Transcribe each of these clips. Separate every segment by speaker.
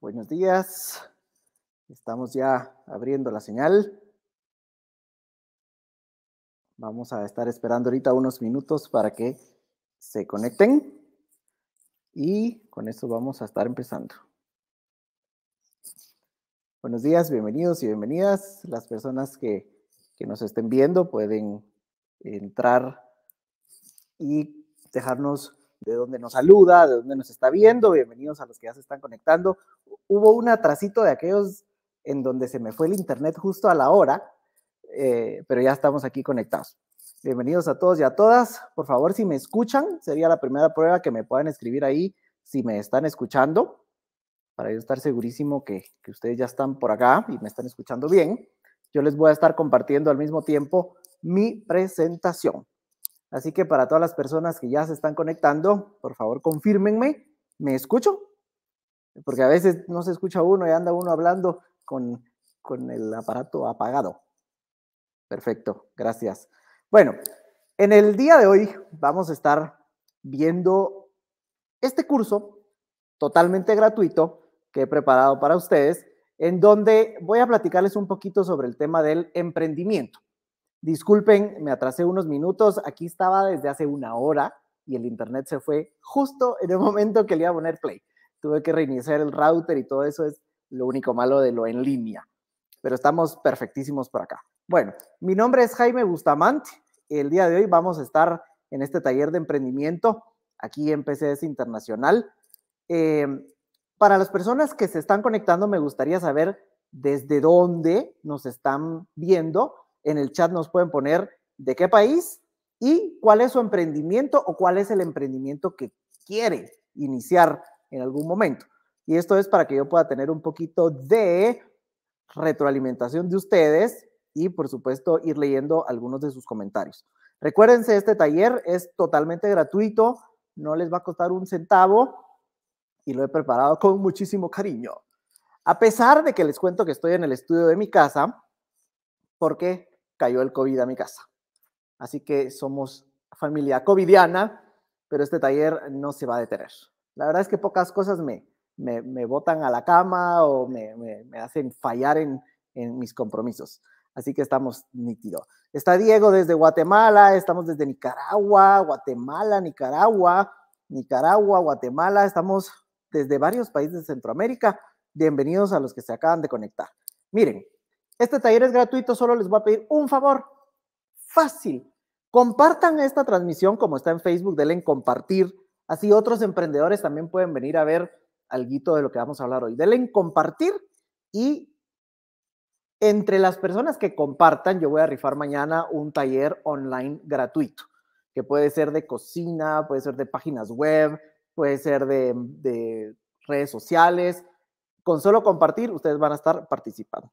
Speaker 1: Buenos días. Estamos ya abriendo la señal. Vamos a estar esperando ahorita unos minutos para que se conecten. Y con eso vamos a estar empezando. Buenos días, bienvenidos y bienvenidas. Las personas que, que nos estén viendo pueden entrar y dejarnos de dónde nos saluda, de dónde nos está viendo. Bienvenidos a los que ya se están conectando. Hubo un atrasito de aquellos en donde se me fue el internet justo a la hora, eh, pero ya estamos aquí conectados. Bienvenidos a todos y a todas. Por favor, si me escuchan, sería la primera prueba que me puedan escribir ahí si me están escuchando, para yo estar segurísimo que, que ustedes ya están por acá y me están escuchando bien. Yo les voy a estar compartiendo al mismo tiempo mi presentación. Así que para todas las personas que ya se están conectando, por favor confirmenme. ¿me escucho? Porque a veces no se escucha uno y anda uno hablando con, con el aparato apagado. Perfecto, gracias. Bueno, en el día de hoy vamos a estar viendo este curso totalmente gratuito que he preparado para ustedes, en donde voy a platicarles un poquito sobre el tema del emprendimiento. Disculpen, me atrasé unos minutos. Aquí estaba desde hace una hora y el internet se fue justo en el momento que le iba a poner play. Tuve que reiniciar el router y todo eso es lo único malo de lo en línea. Pero estamos perfectísimos por acá. Bueno, mi nombre es Jaime Bustamante. El día de hoy vamos a estar en este taller de emprendimiento aquí en PCS Internacional. Eh, para las personas que se están conectando, me gustaría saber desde dónde nos están viendo en el chat nos pueden poner de qué país y cuál es su emprendimiento o cuál es el emprendimiento que quiere iniciar en algún momento. Y esto es para que yo pueda tener un poquito de retroalimentación de ustedes y, por supuesto, ir leyendo algunos de sus comentarios. Recuérdense, este taller es totalmente gratuito, no les va a costar un centavo y lo he preparado con muchísimo cariño. A pesar de que les cuento que estoy en el estudio de mi casa, porque cayó el COVID a mi casa. Así que somos familia covidiana, pero este taller no se va a detener. La verdad es que pocas cosas me, me, me botan a la cama o me, me, hacen fallar en, en mis compromisos. Así que estamos nítido. Está Diego desde Guatemala, estamos desde Nicaragua, Guatemala, Nicaragua, Nicaragua, Guatemala, estamos desde varios países de Centroamérica. Bienvenidos a los que se acaban de conectar. Miren, este taller es gratuito, solo les voy a pedir un favor. Fácil. Compartan esta transmisión como está en Facebook, denle en compartir. Así otros emprendedores también pueden venir a ver algo de lo que vamos a hablar hoy. Denle en compartir y entre las personas que compartan, yo voy a rifar mañana un taller online gratuito, que puede ser de cocina, puede ser de páginas web, puede ser de redes sociales. Con solo compartir, ustedes van a estar participando.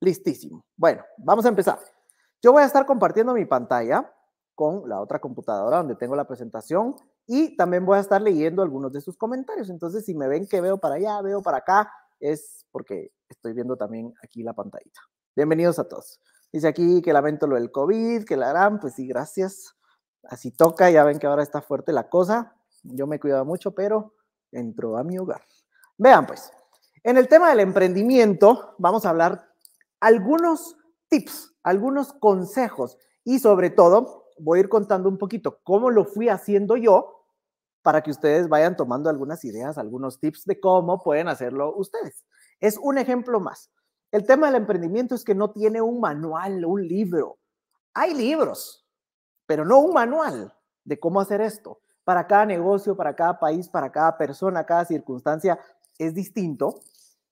Speaker 1: Listísimo. Bueno, vamos a empezar. Yo voy a estar compartiendo mi pantalla con la otra computadora donde tengo la presentación y también voy a estar leyendo algunos de sus comentarios. Entonces, si me ven que veo para allá, veo para acá, es porque estoy viendo también aquí la pantallita. Bienvenidos a todos. Dice aquí que lamento lo del COVID, que la harán, pues sí, gracias. Así toca, ya ven que ahora está fuerte la cosa. Yo me cuidaba mucho, pero entró a mi hogar. Vean pues, en el tema del emprendimiento vamos a hablar algunos tips, algunos consejos y sobre todo voy a ir contando un poquito cómo lo fui haciendo yo para que ustedes vayan tomando algunas ideas, algunos tips de cómo pueden hacerlo ustedes. Es un ejemplo más. El tema del emprendimiento es que no tiene un manual, un libro. Hay libros, pero no un manual de cómo hacer esto. Para cada negocio, para cada país, para cada persona, cada circunstancia es distinto.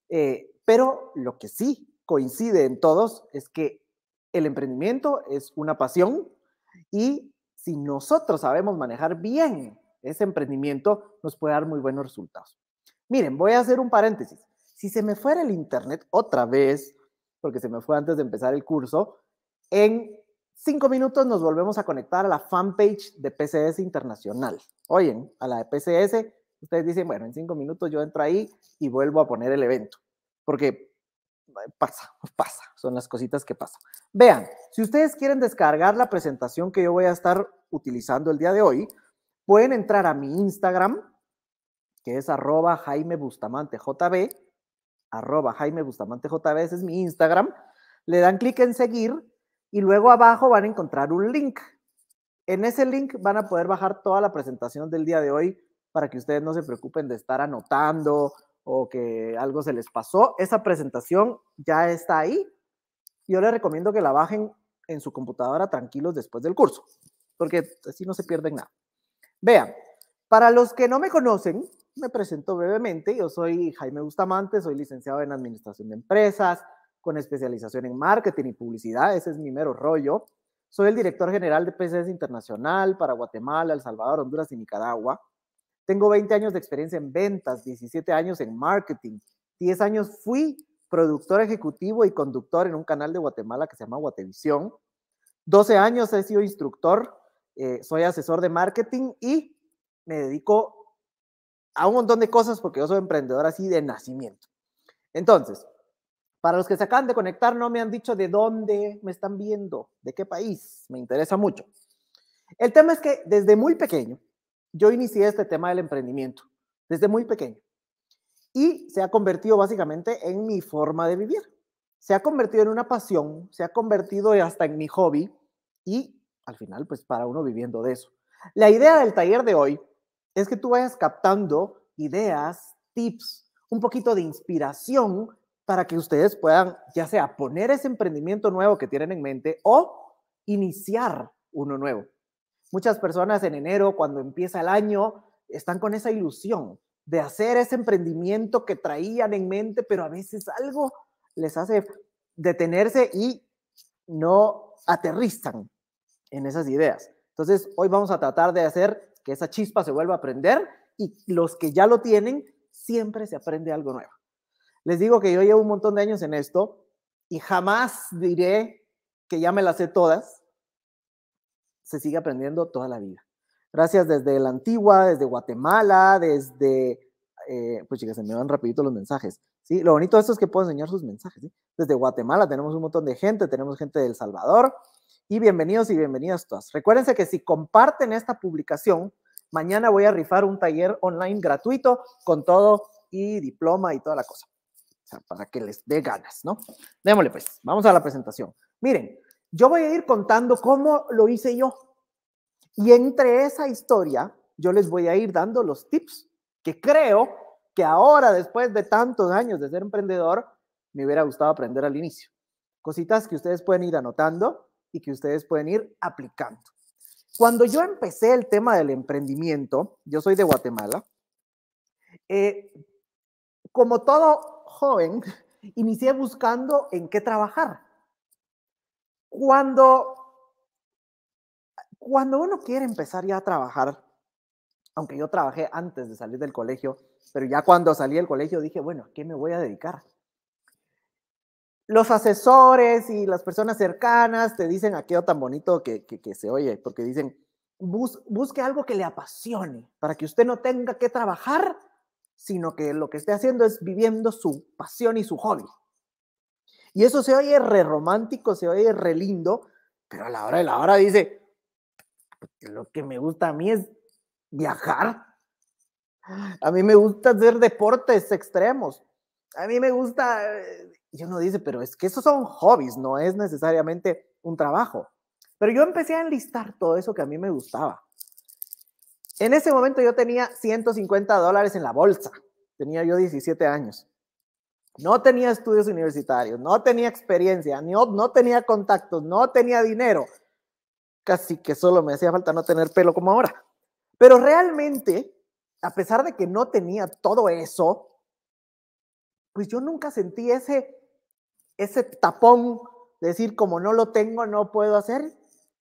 Speaker 1: Eh, pero lo que sí coincide en todos es que el emprendimiento es una pasión y si nosotros sabemos manejar bien ese emprendimiento, nos puede dar muy buenos resultados. Miren, voy a hacer un paréntesis. Si se me fuera el internet otra vez, porque se me fue antes de empezar el curso, en cinco minutos nos volvemos a conectar a la fanpage de PCS Internacional. Oyen, a la de PCS, ustedes dicen, bueno, en cinco minutos yo entro ahí y vuelvo a poner el evento, porque pasa, pasa, son las cositas que pasan. Vean, si ustedes quieren descargar la presentación que yo voy a estar utilizando el día de hoy, pueden entrar a mi Instagram, que es arroba Jaime Bustamante JB, arroba Jaime Bustamante JB, ese es mi Instagram, le dan clic en seguir y luego abajo van a encontrar un link. En ese link van a poder bajar toda la presentación del día de hoy para que ustedes no se preocupen de estar anotando, o que algo se les pasó, esa presentación ya está ahí. Yo les recomiendo que la bajen en su computadora tranquilos después del curso, porque así no se pierden nada. Vean, para los que no me conocen, me presento brevemente. Yo soy Jaime Bustamante, soy licenciado en Administración de Empresas, con especialización en marketing y publicidad, ese es mi mero rollo. Soy el director general de PCS Internacional para Guatemala, El Salvador, Honduras y Nicaragua. Tengo 20 años de experiencia en ventas, 17 años en marketing, 10 años fui productor ejecutivo y conductor en un canal de Guatemala que se llama Guatevisión, 12 años he sido instructor, eh, soy asesor de marketing y me dedico a un montón de cosas porque yo soy emprendedor así de nacimiento. Entonces, para los que se acaban de conectar, no me han dicho de dónde me están viendo, de qué país, me interesa mucho. El tema es que desde muy pequeño, yo inicié este tema del emprendimiento desde muy pequeño y se ha convertido básicamente en mi forma de vivir. Se ha convertido en una pasión, se ha convertido hasta en mi hobby y al final pues para uno viviendo de eso. La idea del taller de hoy es que tú vayas captando ideas, tips, un poquito de inspiración para que ustedes puedan ya sea poner ese emprendimiento nuevo que tienen en mente o iniciar uno nuevo. Muchas personas en enero, cuando empieza el año, están con esa ilusión de hacer ese emprendimiento que traían en mente, pero a veces algo les hace detenerse y no aterrizan en esas ideas. Entonces, hoy vamos a tratar de hacer que esa chispa se vuelva a aprender y los que ya lo tienen, siempre se aprende algo nuevo. Les digo que yo llevo un montón de años en esto y jamás diré que ya me las sé todas, se sigue aprendiendo toda la vida. Gracias desde la Antigua, desde Guatemala, desde... Eh, pues chicas, se me van rapidito los mensajes. ¿sí? Lo bonito de esto es que puedo enseñar sus mensajes. Desde Guatemala tenemos un montón de gente, tenemos gente del Salvador. Y bienvenidos y bienvenidas todas. Recuérdense que si comparten esta publicación, mañana voy a rifar un taller online gratuito con todo y diploma y toda la cosa. O sea, para que les dé ganas, ¿no? Démosle pues, vamos a la presentación. Miren, yo voy a ir contando cómo lo hice yo. Y entre esa historia, yo les voy a ir dando los tips que creo que ahora, después de tantos años de ser emprendedor, me hubiera gustado aprender al inicio. Cositas que ustedes pueden ir anotando y que ustedes pueden ir aplicando. Cuando yo empecé el tema del emprendimiento, yo soy de Guatemala, eh, como todo joven, inicié buscando en qué trabajar. Cuando, cuando uno quiere empezar ya a trabajar, aunque yo trabajé antes de salir del colegio, pero ya cuando salí del colegio dije, bueno, ¿a qué me voy a dedicar? Los asesores y las personas cercanas te dicen aquello tan bonito que, que, se oye, porque dicen, busque algo que le apasione, para que usted no tenga que trabajar, sino que lo que esté haciendo es viviendo su pasión y su hobby. Y eso se oye re romántico, se oye re lindo, pero a la hora de la hora dice, lo que me gusta a mí es viajar. A mí me gusta hacer deportes extremos. A mí me gusta, y uno dice, pero es que esos son hobbies, no es necesariamente un trabajo. Pero yo empecé a enlistar todo eso que a mí me gustaba. En ese momento yo tenía 150 dólares en la bolsa. Tenía yo 17 años no tenía estudios universitarios, no tenía experiencia, no, no tenía contactos, no tenía dinero. Casi que solo me hacía falta no tener pelo como ahora. Pero realmente, a pesar de que no tenía todo eso, pues yo nunca sentí ese, ese tapón de decir, como no lo tengo, no puedo hacer,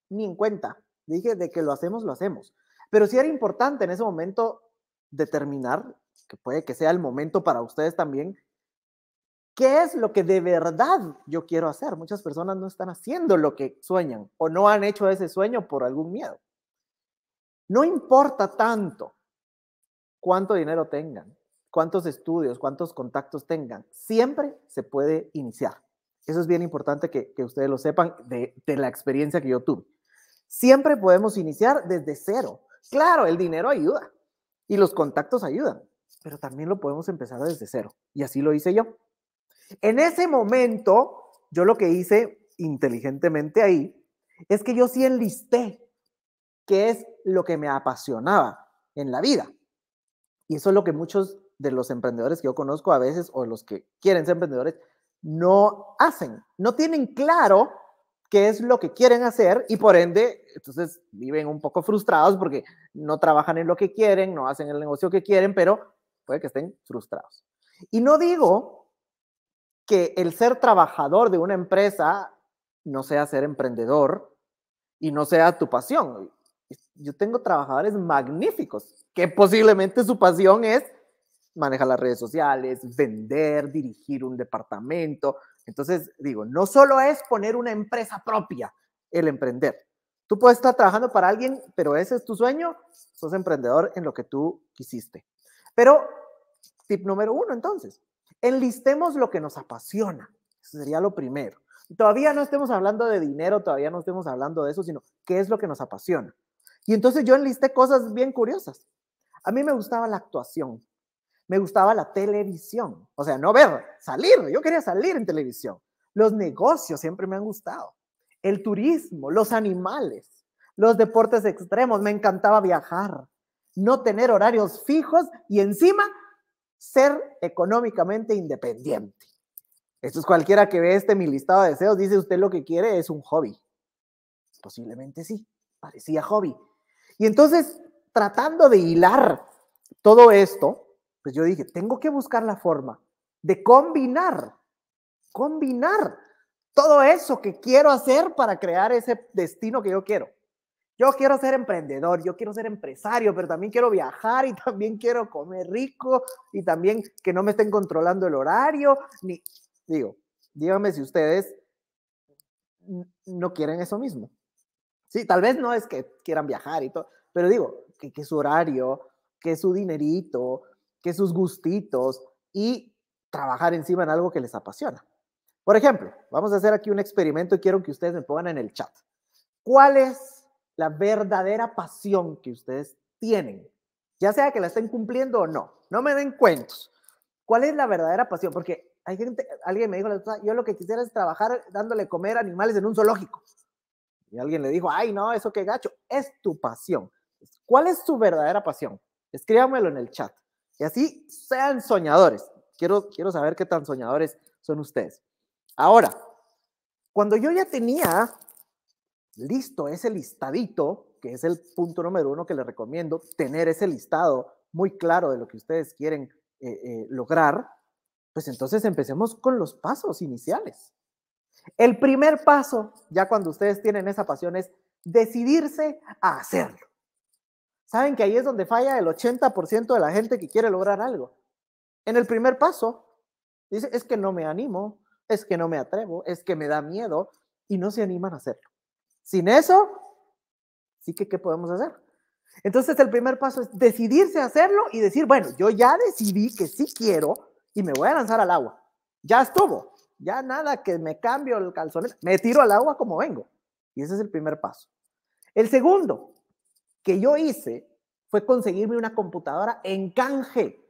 Speaker 1: ni en cuenta. Dije, de que lo hacemos, lo hacemos. Pero sí era importante en ese momento determinar, que puede que sea el momento para ustedes también, ¿Qué es lo que de verdad yo quiero hacer? Muchas personas no están haciendo lo que sueñan o no han hecho ese sueño por algún miedo. No importa tanto cuánto dinero tengan, cuántos estudios, cuántos contactos tengan, siempre se puede iniciar. Eso es bien importante que, ustedes lo sepan de la experiencia que yo tuve. Siempre podemos iniciar desde cero. Claro, el dinero ayuda y los contactos ayudan, pero también lo podemos empezar desde cero. Y así lo hice yo. En ese momento, yo lo que hice inteligentemente ahí es que yo sí enlisté qué es lo que me apasionaba en la vida. Y eso es lo que muchos de los emprendedores que yo conozco a veces o los que quieren ser emprendedores no hacen, no tienen claro qué es lo que quieren hacer y por ende, entonces viven un poco frustrados porque no trabajan en lo que quieren, no hacen el negocio que quieren, pero puede que estén frustrados. Y no digo que el ser trabajador de una empresa no sea ser emprendedor y no sea tu pasión. Yo tengo trabajadores magníficos que posiblemente su pasión es manejar las redes sociales, vender, dirigir un departamento. Entonces, digo, no solo es poner una empresa propia el emprender. Tú puedes estar trabajando para alguien, pero ese es tu sueño, sos emprendedor en lo que tú quisiste. Pero, tip número uno, entonces, Enlistemos lo que nos apasiona. Eso sería lo primero. Todavía no estemos hablando de dinero, todavía no estemos hablando de eso, sino qué es lo que nos apasiona. Y entonces yo enlisté cosas bien curiosas. A mí me gustaba la actuación, me gustaba la televisión, o sea, no ver, salir, yo quería salir en televisión. Los negocios siempre me han gustado, el turismo, los animales, los deportes extremos, me encantaba viajar, no tener horarios fijos y encima ser económicamente independiente. Esto es cualquiera que ve este mi listado de deseos, dice usted lo que quiere es un hobby. Posiblemente sí, parecía hobby. Y entonces, tratando de hilar todo esto, pues yo dije, tengo que buscar la forma de combinar, combinar todo eso que quiero hacer para crear ese destino que yo quiero yo quiero ser emprendedor, yo quiero ser empresario, pero también quiero viajar y también quiero comer rico y también que no me estén controlando el horario. Ni, digo, díganme si ustedes no quieren eso mismo. Sí, tal vez no es que quieran viajar y todo, pero digo, que, que su horario, que su dinerito, que sus gustitos y trabajar encima en algo que les apasiona. Por ejemplo, vamos a hacer aquí un experimento y quiero que ustedes me pongan en el chat. ¿Cuál es la verdadera pasión que ustedes tienen, ya sea que la estén cumpliendo o no. No me den cuentos. ¿Cuál es la verdadera pasión? Porque hay gente, alguien me dijo, yo lo que quisiera es trabajar dándole comer animales en un zoológico. Y alguien le dijo, ay, no, eso qué gacho, es tu pasión. ¿Cuál es su verdadera pasión? Escríbamelo en el chat. Y así sean soñadores. Quiero, quiero saber qué tan soñadores son ustedes. Ahora, cuando yo ya tenía listo, ese listadito, que es el punto número uno que les recomiendo, tener ese listado muy claro de lo que ustedes quieren eh, eh, lograr, pues entonces empecemos con los pasos iniciales. El primer paso, ya cuando ustedes tienen esa pasión, es decidirse a hacerlo. Saben que ahí es donde falla el 80% de la gente que quiere lograr algo. En el primer paso, dice, es que no me animo, es que no me atrevo, es que me da miedo y no se animan a hacerlo. Sin eso, sí que ¿qué podemos hacer? Entonces el primer paso es decidirse a hacerlo y decir, bueno, yo ya decidí que sí quiero y me voy a lanzar al agua. Ya estuvo, ya nada que me cambio el calzón, me tiro al agua como vengo. Y ese es el primer paso. El segundo que yo hice fue conseguirme una computadora en canje,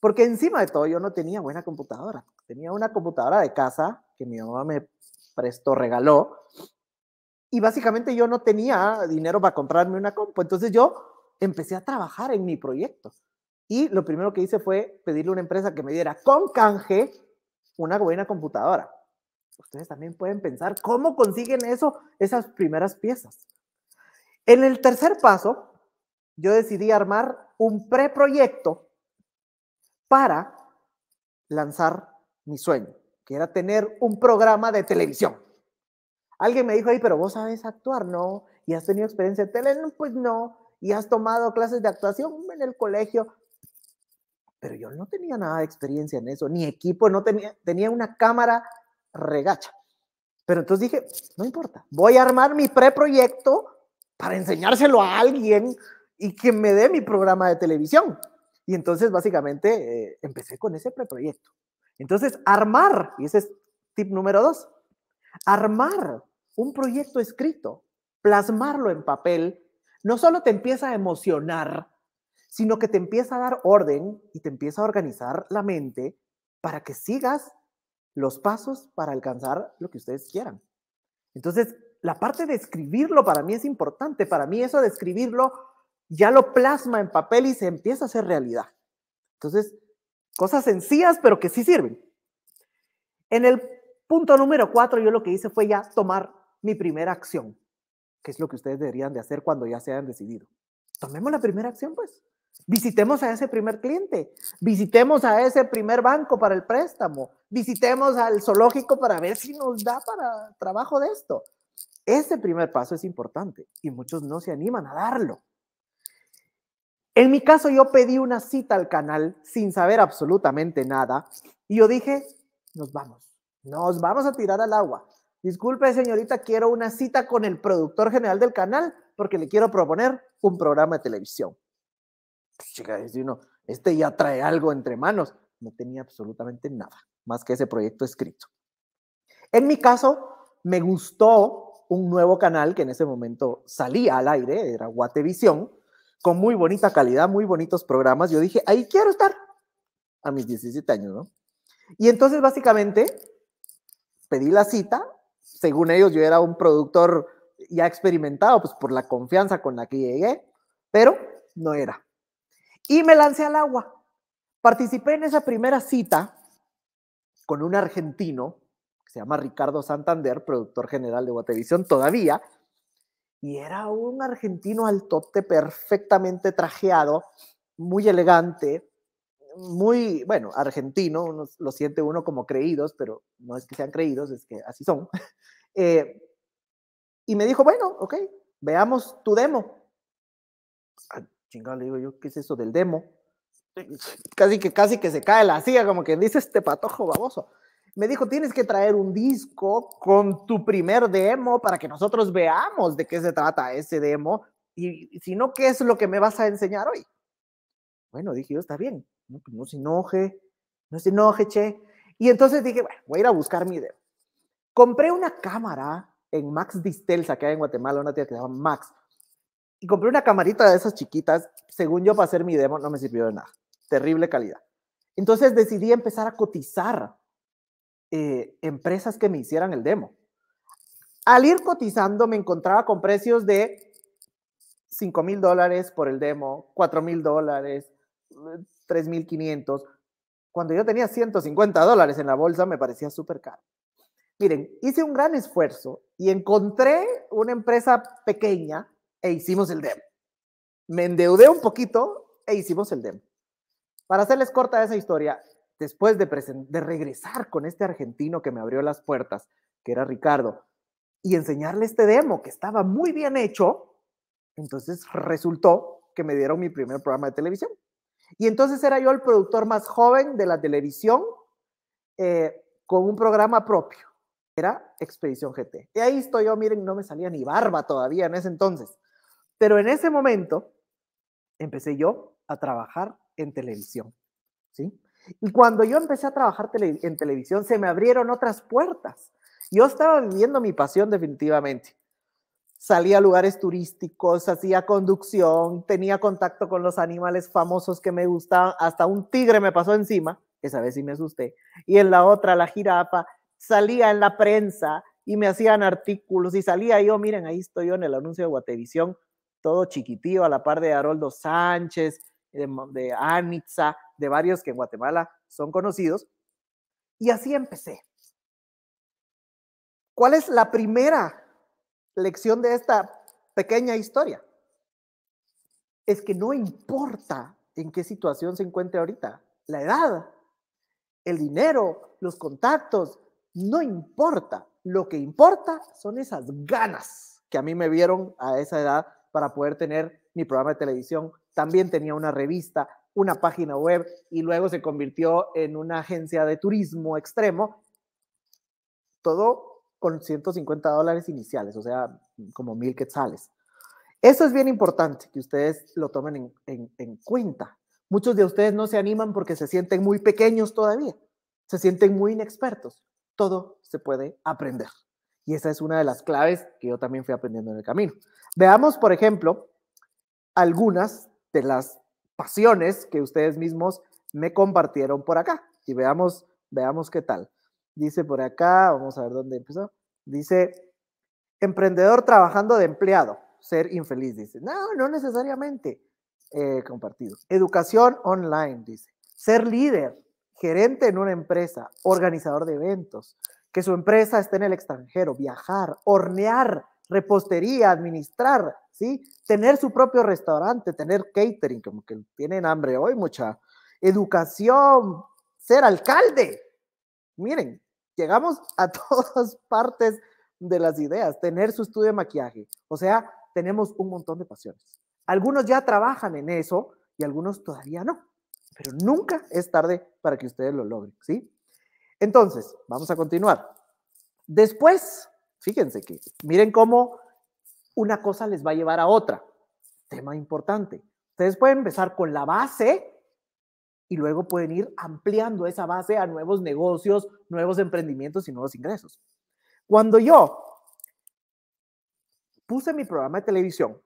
Speaker 1: porque encima de todo yo no tenía buena computadora. Tenía una computadora de casa que mi mamá me prestó, regaló, y básicamente yo no tenía dinero para comprarme una compu. Entonces yo empecé a trabajar en mi proyecto. Y lo primero que hice fue pedirle a una empresa que me diera con canje una buena computadora. Ustedes también pueden pensar cómo consiguen eso, esas primeras piezas. En el tercer paso, yo decidí armar un preproyecto para lanzar mi sueño, que era tener un programa de televisión. Alguien me dijo, ahí, pero vos sabes actuar, ¿no? ¿Y has tenido experiencia en tele? pues no. ¿Y has tomado clases de actuación en el colegio? Pero yo no tenía nada de experiencia en eso, ni equipo, no tenía, tenía una cámara regacha. Pero entonces dije, no importa, voy a armar mi preproyecto para enseñárselo a alguien y que me dé mi programa de televisión. Y entonces básicamente eh, empecé con ese preproyecto. Entonces, armar, y ese es tip número dos, armar un proyecto escrito, plasmarlo en papel, no solo te empieza a emocionar, sino que te empieza a dar orden y te empieza a organizar la mente para que sigas los pasos para alcanzar lo que ustedes quieran. Entonces, la parte de escribirlo para mí es importante. Para mí eso de escribirlo ya lo plasma en papel y se empieza a hacer realidad. Entonces, cosas sencillas, pero que sí sirven. En el punto número cuatro, yo lo que hice fue ya tomar mi primera acción, que es lo que ustedes deberían de hacer cuando ya se hayan decidido. Tomemos la primera acción, pues. Visitemos a ese primer cliente, visitemos a ese primer banco para el préstamo, visitemos al zoológico para ver si nos da para trabajo de esto. Ese primer paso es importante y muchos no se animan a darlo. En mi caso yo pedí una cita al canal sin saber absolutamente nada y yo dije, nos vamos, nos vamos a tirar al agua. Disculpe, señorita, quiero una cita con el productor general del canal porque le quiero proponer un programa de televisión. Pues, chica, dice uno, este ya trae algo entre manos. No tenía absolutamente nada más que ese proyecto escrito. En mi caso, me gustó un nuevo canal que en ese momento salía al aire, era Guatevisión, con muy bonita calidad, muy bonitos programas. Yo dije, ahí quiero estar a mis 17 años, ¿no? Y entonces básicamente pedí la cita, según ellos yo era un productor ya experimentado, pues por la confianza con la que llegué, pero no era. Y me lancé al agua. Participé en esa primera cita con un argentino, que se llama Ricardo Santander, productor general de Guatevisión todavía, y era un argentino al tote perfectamente trajeado, muy elegante, muy, bueno, argentino, lo siente uno como creídos, pero no es que sean creídos, es que así son. Eh, y me dijo, bueno, ok, veamos tu demo. Chingón, ah, chingado, le digo yo, ¿qué es eso del demo? Casi que, casi que se cae la silla, como que dice este patojo baboso. Me dijo, tienes que traer un disco con tu primer demo para que nosotros veamos de qué se trata ese demo y si no, ¿qué es lo que me vas a enseñar hoy? Bueno, dije yo, está bien. Pues, no, se enoje, no se enoje, che. Y entonces dije, bueno, voy a ir a buscar mi demo. Compré una cámara en Max Distelsa, que hay en Guatemala, una tía que se llama Max. Y compré una camarita de esas chiquitas, según yo, para hacer mi demo, no me sirvió de nada. Terrible calidad. Entonces decidí empezar a cotizar eh, empresas que me hicieran el demo. Al ir cotizando, me encontraba con precios de 5 mil dólares por el demo, 4 mil dólares, 3.500. Cuando yo tenía 150 dólares en la bolsa me parecía súper caro. Miren, hice un gran esfuerzo y encontré una empresa pequeña e hicimos el demo. Me endeudé un poquito e hicimos el demo. Para hacerles corta esa historia, después de, de regresar con este argentino que me abrió las puertas, que era Ricardo, y enseñarle este demo que estaba muy bien hecho, entonces resultó que me dieron mi primer programa de televisión. Y entonces era yo el productor más joven de la televisión eh, con un programa propio. Era Expedición GT. Y ahí estoy yo, miren, no me salía ni barba todavía en ese entonces. Pero en ese momento empecé yo a trabajar en televisión. ¿sí? Y cuando yo empecé a trabajar en televisión, se me abrieron otras puertas. Yo estaba viviendo mi pasión definitivamente salía a lugares turísticos, hacía conducción, tenía contacto con los animales famosos que me gustaban, hasta un tigre me pasó encima, esa vez sí me asusté, y en la otra la jirafa, salía en la prensa y me hacían artículos y salía yo, miren, ahí estoy yo en el anuncio de Guatevisión, todo chiquitío, a la par de Haroldo Sánchez, de, de Anitza, de varios que en Guatemala son conocidos, y así empecé. ¿Cuál es la primera lección de esta pequeña historia es que no importa en qué situación se encuentre ahorita, la edad, el dinero, los contactos, no importa. Lo que importa son esas ganas que a mí me vieron a esa edad para poder tener mi programa de televisión. También tenía una revista, una página web y luego se convirtió en una agencia de turismo extremo. Todo con 150 dólares iniciales, o sea, como mil quetzales. Eso es bien importante que ustedes lo tomen en, en cuenta. Muchos de ustedes no se animan porque se sienten muy pequeños todavía, se sienten muy inexpertos. Todo se puede aprender. Y esa es una de las claves que yo también fui aprendiendo en el camino. Veamos, por ejemplo, algunas de las pasiones que ustedes mismos me compartieron por acá y veamos, veamos qué tal. Dice por acá, vamos a ver dónde empezó. Dice, emprendedor trabajando de empleado, ser infeliz, dice. No, no necesariamente. Eh, compartido. Educación online, dice. Ser líder, gerente en una empresa, organizador de eventos, que su empresa esté en el extranjero, viajar, hornear, repostería, administrar, ¿sí? Tener su propio restaurante, tener catering, como que tienen hambre hoy, mucha educación, ser alcalde, Miren, llegamos a todas partes de las ideas, tener su estudio de maquillaje. O sea, tenemos un montón de pasiones. Algunos ya trabajan en eso y algunos todavía no, pero nunca es tarde para que ustedes lo logren, ¿sí? Entonces, vamos a continuar. Después, fíjense que, miren cómo una cosa les va a llevar a otra. Tema importante. Ustedes pueden empezar con la base y luego pueden ir ampliando esa base a nuevos negocios, nuevos emprendimientos y nuevos ingresos. Cuando yo puse mi programa de televisión,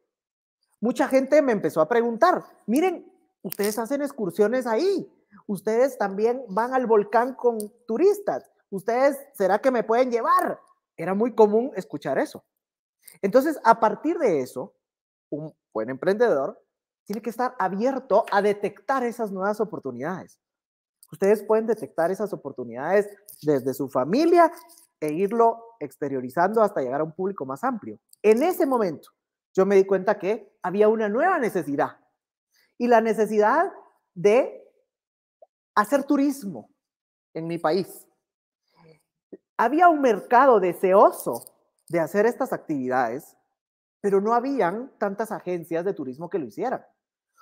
Speaker 1: mucha gente me empezó a preguntar, miren, ustedes hacen excursiones ahí, ustedes también van al volcán con turistas, ustedes, ¿será que me pueden llevar? Era muy común escuchar eso. Entonces, a partir de eso, un buen emprendedor tiene que estar abierto a detectar esas nuevas oportunidades. Ustedes pueden detectar esas oportunidades desde su familia e irlo exteriorizando hasta llegar a un público más amplio. En ese momento, yo me di cuenta que había una nueva necesidad y la necesidad de hacer turismo en mi país. Había un mercado deseoso de hacer estas actividades, pero no habían tantas agencias de turismo que lo hicieran.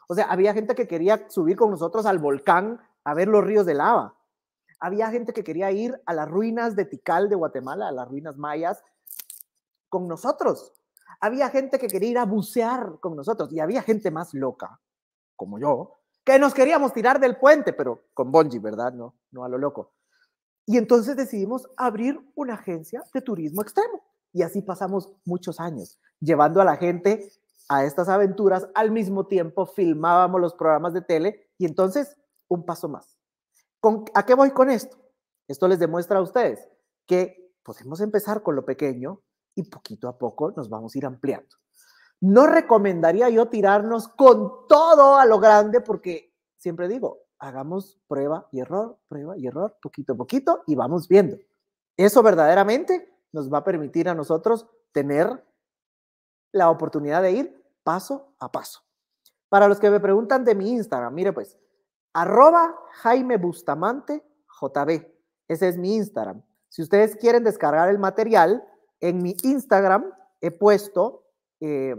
Speaker 1: O sea, había gente que quería subir con nosotros al volcán a ver los ríos de lava. Había gente que quería ir a las ruinas de Tikal de Guatemala, a las ruinas mayas, con nosotros. Había gente que quería ir a bucear con nosotros y había gente más loca, como yo, que nos queríamos tirar del puente, pero con Bonji, ¿verdad? No, no a lo loco. Y entonces decidimos abrir una agencia de turismo extremo. Y así pasamos muchos años, llevando a la gente a estas aventuras, al mismo tiempo filmábamos los programas de tele y entonces un paso más. ¿Con, ¿A qué voy con esto? Esto les demuestra a ustedes que podemos empezar con lo pequeño y poquito a poco nos vamos a ir ampliando. No recomendaría yo tirarnos con todo a lo grande porque siempre digo, hagamos prueba y error, prueba y error, poquito a poquito y vamos viendo. Eso verdaderamente nos va a permitir a nosotros tener la oportunidad de ir paso a paso. Para los que me preguntan de mi Instagram, mire pues, arroba Jaime Bustamante JB. Ese es mi Instagram. Si ustedes quieren descargar el material, en mi Instagram he puesto eh,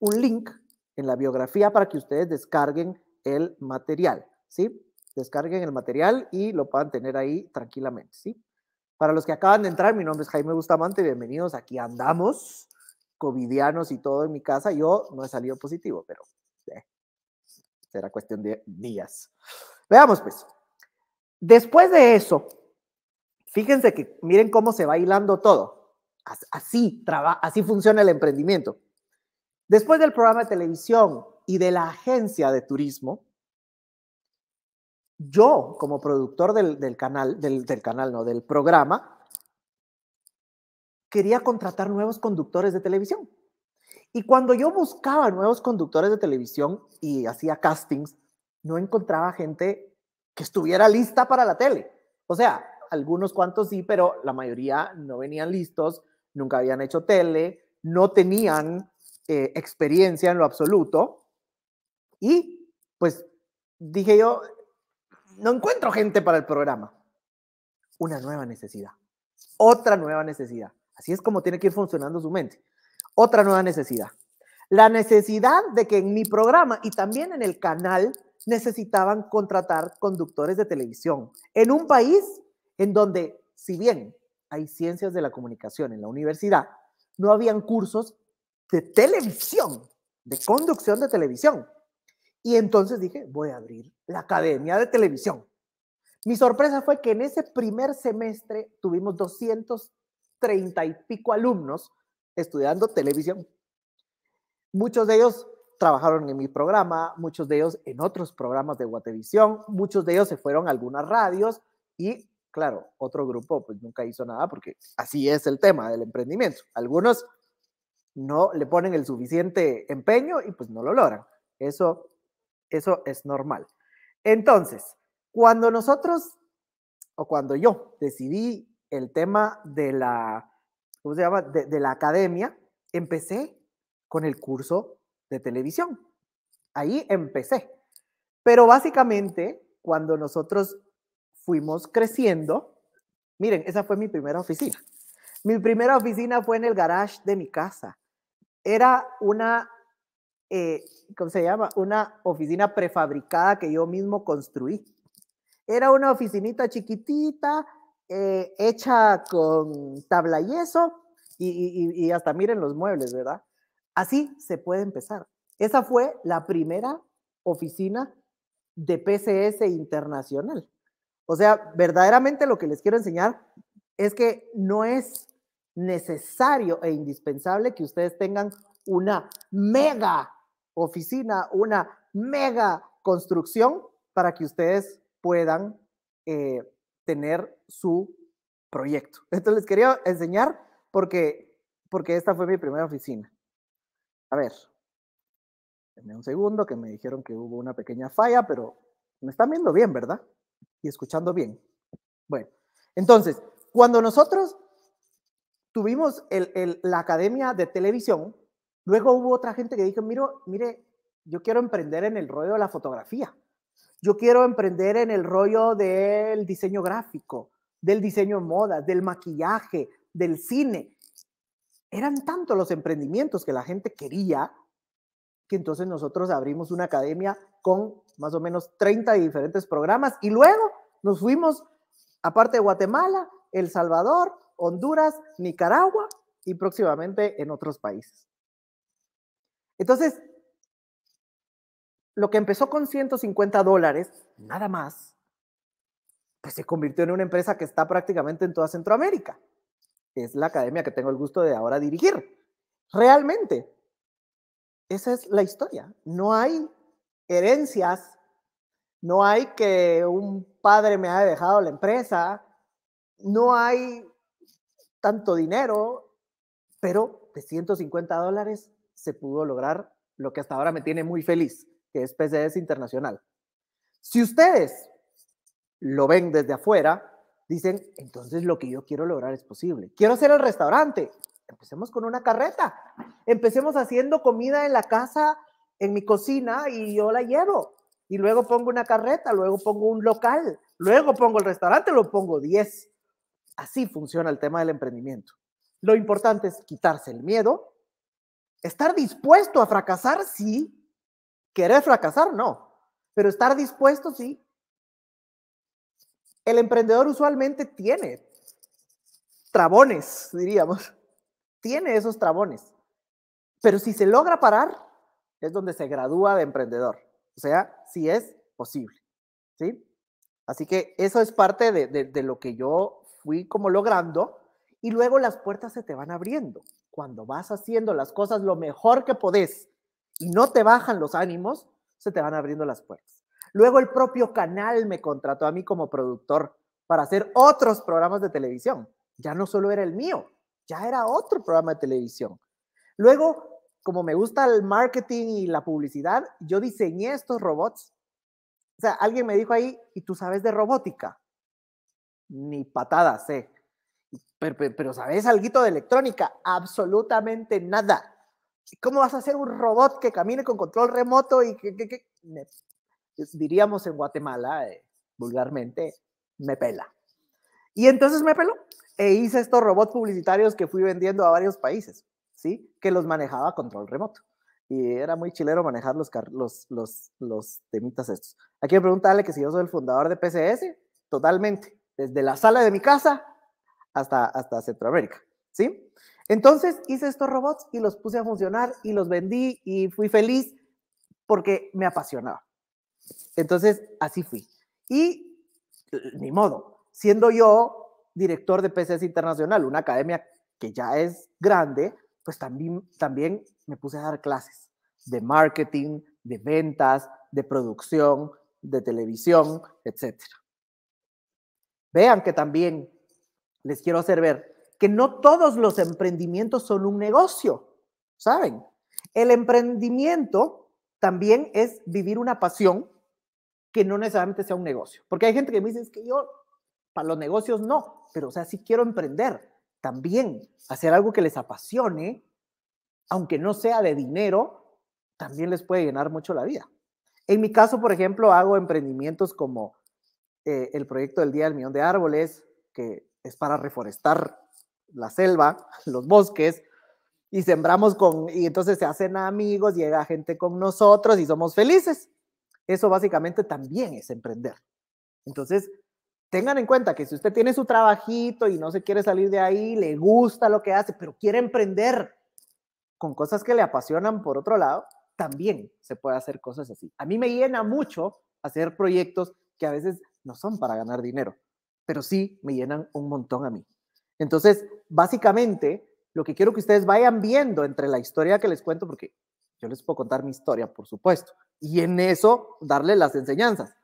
Speaker 1: un link en la biografía para que ustedes descarguen el material, ¿sí? Descarguen el material y lo puedan tener ahí tranquilamente, ¿sí? Para los que acaban de entrar, mi nombre es Jaime Bustamante, bienvenidos, aquí andamos covidianos y todo en mi casa, yo no he salido positivo, pero eh, será cuestión de días. Veamos pues. Después de eso, fíjense que miren cómo se va hilando todo. Así, así funciona el emprendimiento. Después del programa de televisión y de la agencia de turismo, yo como productor del, canal, del, del canal, no, del programa, quería contratar nuevos conductores de televisión. Y cuando yo buscaba nuevos conductores de televisión y hacía castings, no encontraba gente que estuviera lista para la tele. O sea, algunos cuantos sí, pero la mayoría no venían listos, nunca habían hecho tele, no tenían eh, experiencia en lo absoluto. Y pues dije yo, no encuentro gente para el programa. Una nueva necesidad, otra nueva necesidad. Así es como tiene que ir funcionando su mente. Otra nueva necesidad. La necesidad de que en mi programa y también en el canal necesitaban contratar conductores de televisión en un país en donde, si bien hay ciencias de la comunicación en la universidad, no habían cursos de televisión, de conducción de televisión. Y entonces dije, voy a abrir la Academia de Televisión. Mi sorpresa fue que en ese primer semestre tuvimos 200 treinta y pico alumnos estudiando televisión. Muchos de ellos trabajaron en mi programa, muchos de ellos en otros programas de Guatevisión, muchos de ellos se fueron a algunas radios y, claro, otro grupo pues nunca hizo nada porque así es el tema del emprendimiento. Algunos no le ponen el suficiente empeño y pues no lo logran. Eso, eso es normal. Entonces, cuando nosotros o cuando yo decidí el tema de la, ¿cómo se llama? De, la academia, empecé con el curso de televisión. Ahí empecé. Pero básicamente, cuando nosotros fuimos creciendo, miren, esa fue mi primera oficina. Mi primera oficina fue en el garage de mi casa. Era una, eh, ¿cómo se llama? Una oficina prefabricada que yo mismo construí. Era una oficinita chiquitita eh, hecha con tabla y eso, y, hasta miren los muebles, ¿verdad? Así se puede empezar. Esa fue la primera oficina de PCS internacional. O sea, verdaderamente lo que les quiero enseñar es que no es necesario e indispensable que ustedes tengan una mega oficina, una mega construcción para que ustedes puedan eh, tener su proyecto. Entonces les quería enseñar porque, porque esta fue mi primera oficina. A ver, denme un segundo que me dijeron que hubo una pequeña falla, pero me están viendo bien, ¿verdad? Y escuchando bien. Bueno, entonces, cuando nosotros tuvimos la academia de televisión, luego hubo otra gente que dijo, Miro, mire, yo quiero emprender en el rollo de la fotografía. Yo quiero emprender en el rollo del diseño gráfico, del diseño de moda, del maquillaje, del cine. Eran tantos los emprendimientos que la gente quería que entonces nosotros abrimos una academia con más o menos 30 diferentes programas y luego nos fuimos, aparte de Guatemala, El Salvador, Honduras, Nicaragua y próximamente en otros países. Entonces, lo que empezó con 150 dólares, nada más, pues se convirtió en una empresa que está prácticamente en toda Centroamérica. Es la academia que tengo el gusto de ahora dirigir. Realmente, esa es la historia. No hay herencias, no hay que un padre me haya dejado la empresa, no hay tanto dinero, pero de 150 dólares se pudo lograr lo que hasta ahora me tiene muy feliz que es PCS Internacional. Si ustedes lo ven desde afuera, dicen, entonces lo que yo quiero lograr es posible. Quiero hacer el restaurante. Empecemos con una carreta. Empecemos haciendo comida en la casa, en mi cocina, y yo la llevo. Y luego pongo una carreta, luego pongo un local, luego pongo el restaurante, lo pongo 10. Así funciona el tema del emprendimiento. Lo importante es quitarse el miedo, estar dispuesto a fracasar, sí, Querer fracasar, no, pero estar dispuesto, sí. El emprendedor usualmente tiene trabones, diríamos, tiene esos trabones, pero si se logra parar, es donde se gradúa de emprendedor, o sea, si es posible, ¿sí? Así que eso es parte de, de lo que yo fui como logrando y luego las puertas se te van abriendo cuando vas haciendo las cosas lo mejor que podés y no te bajan los ánimos, se te van abriendo las puertas. Luego el propio canal me contrató a mí como productor para hacer otros programas de televisión. Ya no solo era el mío, ya era otro programa de televisión. Luego, como me gusta el marketing y la publicidad, yo diseñé estos robots. O sea, alguien me dijo ahí, ¿y tú sabes de robótica? Ni patada sé. Pero, pero ¿sabes algo de electrónica? Absolutamente nada. ¿Cómo vas a hacer un robot que camine con control remoto y que, que, que? diríamos en Guatemala, eh, vulgarmente, me pela? Y entonces me peló e hice estos robots publicitarios que fui vendiendo a varios países, ¿sí? Que los manejaba control remoto. Y era muy chilero manejar los, los, los, los temitas estos. Aquí me preguntarle que si yo soy el fundador de PCS, totalmente, desde la sala de mi casa hasta, hasta Centroamérica, ¿sí? Entonces hice estos robots y los puse a funcionar y los vendí y fui feliz porque me apasionaba. Entonces así fui. Y eh, ni modo, siendo yo director de PCS Internacional, una academia que ya es grande, pues también, también me puse a dar clases de marketing, de ventas, de producción, de televisión, etc. Vean que también les quiero hacer ver que no todos los emprendimientos son un negocio, ¿saben? El emprendimiento también es vivir una pasión que no necesariamente sea un negocio. Porque hay gente que me dice, es que yo para los negocios no, pero o sea, si quiero emprender también, hacer algo que les apasione, aunque no sea de dinero, también les puede llenar mucho la vida. En mi caso, por ejemplo, hago emprendimientos como eh, el proyecto del Día del Millón de Árboles, que es para reforestar la selva, los bosques, y sembramos con, y entonces se hacen amigos, llega gente con nosotros y somos felices. Eso básicamente también es emprender. Entonces, tengan en cuenta que si usted tiene su trabajito y no se quiere salir de ahí, le gusta lo que hace, pero quiere emprender con cosas que le apasionan por otro lado, también se puede hacer cosas así. A mí me llena mucho hacer proyectos que a veces no son para ganar dinero, pero sí me llenan un montón a mí. Entonces, básicamente, lo que quiero que ustedes vayan viendo entre la historia que les cuento, porque yo les puedo contar mi historia, por supuesto, y en eso darle las enseñanzas,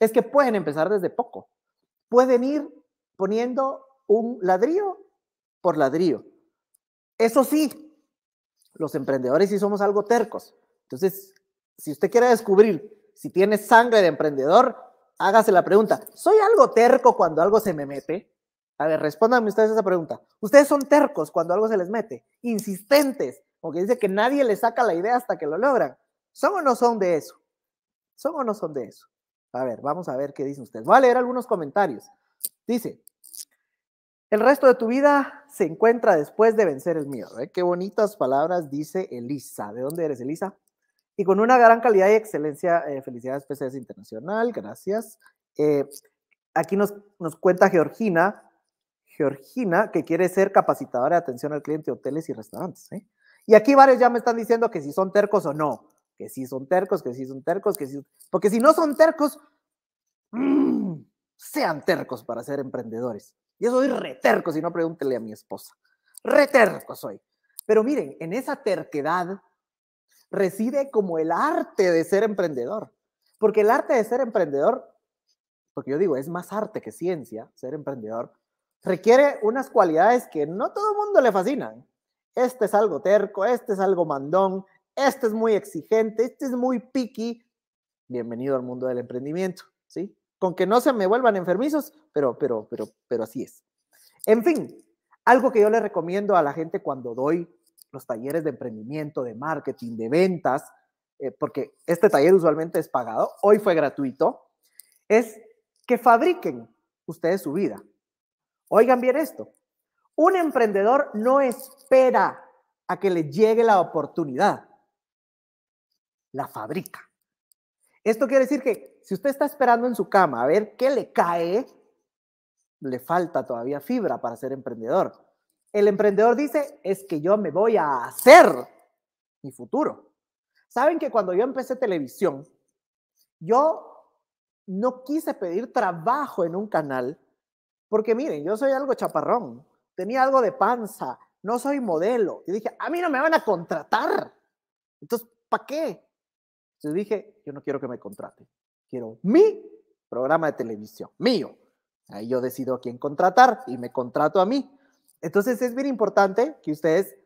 Speaker 1: es que pueden empezar desde poco. Pueden ir poniendo un ladrillo por ladrillo. Eso sí, los emprendedores sí somos algo tercos. Entonces, si usted quiere descubrir si tiene sangre de emprendedor, hágase la pregunta, ¿soy algo terco cuando algo se me mete? A ver, respóndanme ustedes esa pregunta. Ustedes son tercos cuando algo se les mete, insistentes, Porque dice que nadie les saca la idea hasta que lo logran. ¿Son o no son de eso? ¿Son o no son de eso? A ver, vamos a ver qué dicen ustedes. Voy a leer algunos comentarios. Dice, el resto de tu vida se encuentra después de vencer el miedo. ¿eh? Qué bonitas palabras dice Elisa. ¿De dónde eres, Elisa? Y con una gran calidad y excelencia, eh, felicidades PCS Internacional, gracias. Eh, aquí nos, nos cuenta Georgina Georgina, que quiere ser capacitadora de atención al cliente de hoteles y restaurantes. ¿eh? Y aquí varios ya me están diciendo que si son tercos o no, que si son tercos, que si son tercos, que si... Porque si no son tercos, mm, sean tercos para ser emprendedores. Yo soy reterco, si no pregúntele a mi esposa. Reterco soy. Pero miren, en esa terquedad reside como el arte de ser emprendedor. Porque el arte de ser emprendedor, porque yo digo, es más arte que ciencia ser emprendedor, requiere unas cualidades que no todo el mundo le fascinan. Este es algo terco, este es algo mandón, este es muy exigente, este es muy picky. Bienvenido al mundo del emprendimiento, ¿sí? Con que no se me vuelvan enfermizos, pero, pero, pero, pero así es. En fin, algo que yo le recomiendo a la gente cuando doy los talleres de emprendimiento, de marketing, de ventas, eh, porque este taller usualmente es pagado, hoy fue gratuito, es que fabriquen ustedes su vida. Oigan bien esto. Un emprendedor no espera a que le llegue la oportunidad. La fabrica. Esto quiere decir que si usted está esperando en su cama a ver qué le cae, le falta todavía fibra para ser emprendedor. El emprendedor dice, es que yo me voy a hacer mi futuro. Saben que cuando yo empecé televisión, yo no quise pedir trabajo en un canal porque miren, yo soy algo chaparrón, tenía algo de panza, no soy modelo. Yo dije, a mí no me van a contratar. Entonces, ¿para qué? Entonces dije, yo no quiero que me contraten, quiero mi programa de televisión, mío. Ahí yo decido a quién contratar y me contrato a mí. Entonces es bien importante que ustedes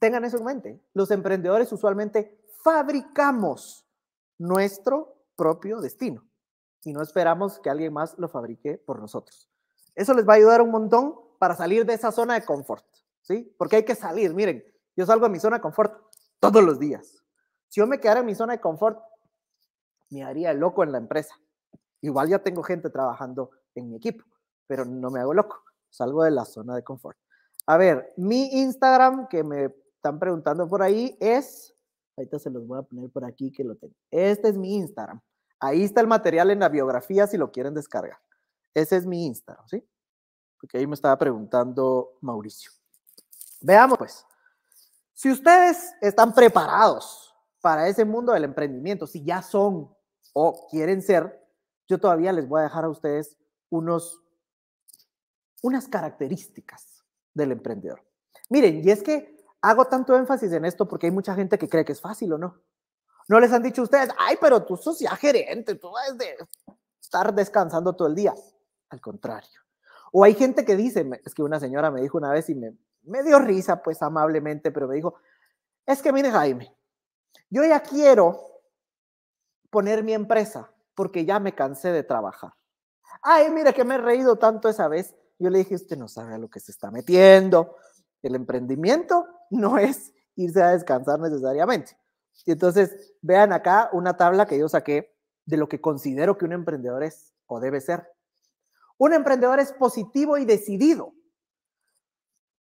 Speaker 1: tengan eso en mente. Los emprendedores usualmente fabricamos nuestro propio destino y no esperamos que alguien más lo fabrique por nosotros. Eso les va a ayudar un montón para salir de esa zona de confort, ¿sí? Porque hay que salir, miren, yo salgo de mi zona de confort todos los días. Si yo me quedara en mi zona de confort, me haría loco en la empresa. Igual ya tengo gente trabajando en mi equipo, pero no me hago loco, salgo de la zona de confort. A ver, mi Instagram que me están preguntando por ahí es, ahorita se los voy a poner por aquí que lo tengo. Este es mi Instagram. Ahí está el material en la biografía si lo quieren descargar. Ese es mi Instagram, ¿sí? Porque ahí me estaba preguntando Mauricio. Veamos pues, si ustedes están preparados para ese mundo del emprendimiento, si ya son o quieren ser, yo todavía les voy a dejar a ustedes unos, unas características del emprendedor. Miren, y es que hago tanto énfasis en esto porque hay mucha gente que cree que es fácil o no. No les han dicho ustedes, ay, pero tú sos ya gerente, tú debes de estar descansando todo el día al contrario. O hay gente que dice, es que una señora me dijo una vez y me, dio risa, pues amablemente, pero me dijo, es que mire Jaime, yo ya quiero poner mi empresa porque ya me cansé de trabajar. Ay, mire que me he reído tanto esa vez. Yo le dije, usted no sabe a lo que se está metiendo. El emprendimiento no es irse a descansar necesariamente. Y entonces, vean acá una tabla que yo saqué de lo que considero que un emprendedor es o debe ser. Un emprendedor es positivo y decidido.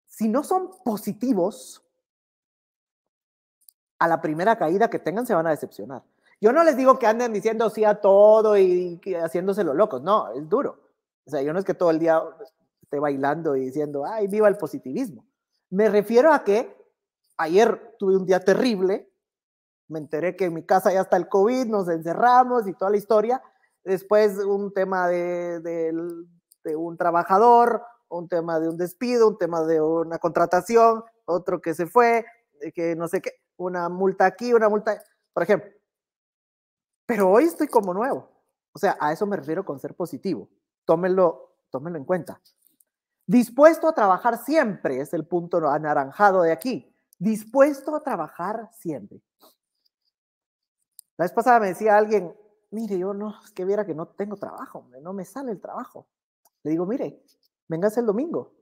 Speaker 1: Si no son positivos, a la primera caída que tengan se van a decepcionar. Yo no les digo que anden diciendo sí a todo y, haciéndose los locos, no, es duro. O sea, yo no es que todo el día esté bailando y diciendo, ay, viva el positivismo. Me refiero a que ayer tuve un día terrible, me enteré que en mi casa ya está el COVID, nos encerramos y toda la historia, después un tema de, un trabajador, un tema de un despido, un tema de una contratación, otro que se fue, que no sé qué, una multa aquí, una multa, por ejemplo. Pero hoy estoy como nuevo. O sea, a eso me refiero con ser positivo. Tómenlo, tómenlo en cuenta. Dispuesto a trabajar siempre es el punto anaranjado de aquí. Dispuesto a trabajar siempre. La vez pasada me decía alguien, mire, yo no, es que viera que no tengo trabajo, no me sale el trabajo. Le digo, mire, véngase el domingo,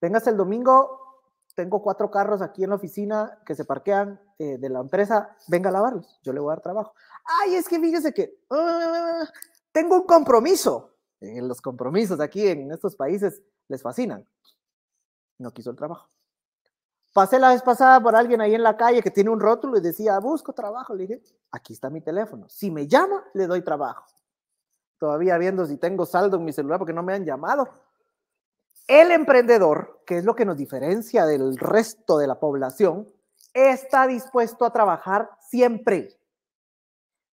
Speaker 1: vengas el domingo, tengo cuatro carros aquí en la oficina que se parquean eh, de la empresa, venga a lavarlos, yo le voy a dar trabajo. Ay, es que fíjese que ah, tengo un compromiso. Eh, los compromisos aquí en estos países les fascinan. No quiso el trabajo. Pasé la vez pasada por alguien ahí en la calle que tiene un rótulo y decía, busco trabajo. Le dije, aquí está mi teléfono. Si me llama, le doy trabajo. Todavía viendo si tengo saldo en mi celular porque no me han llamado. El emprendedor, que es lo que nos diferencia del resto de la población, está dispuesto a trabajar siempre.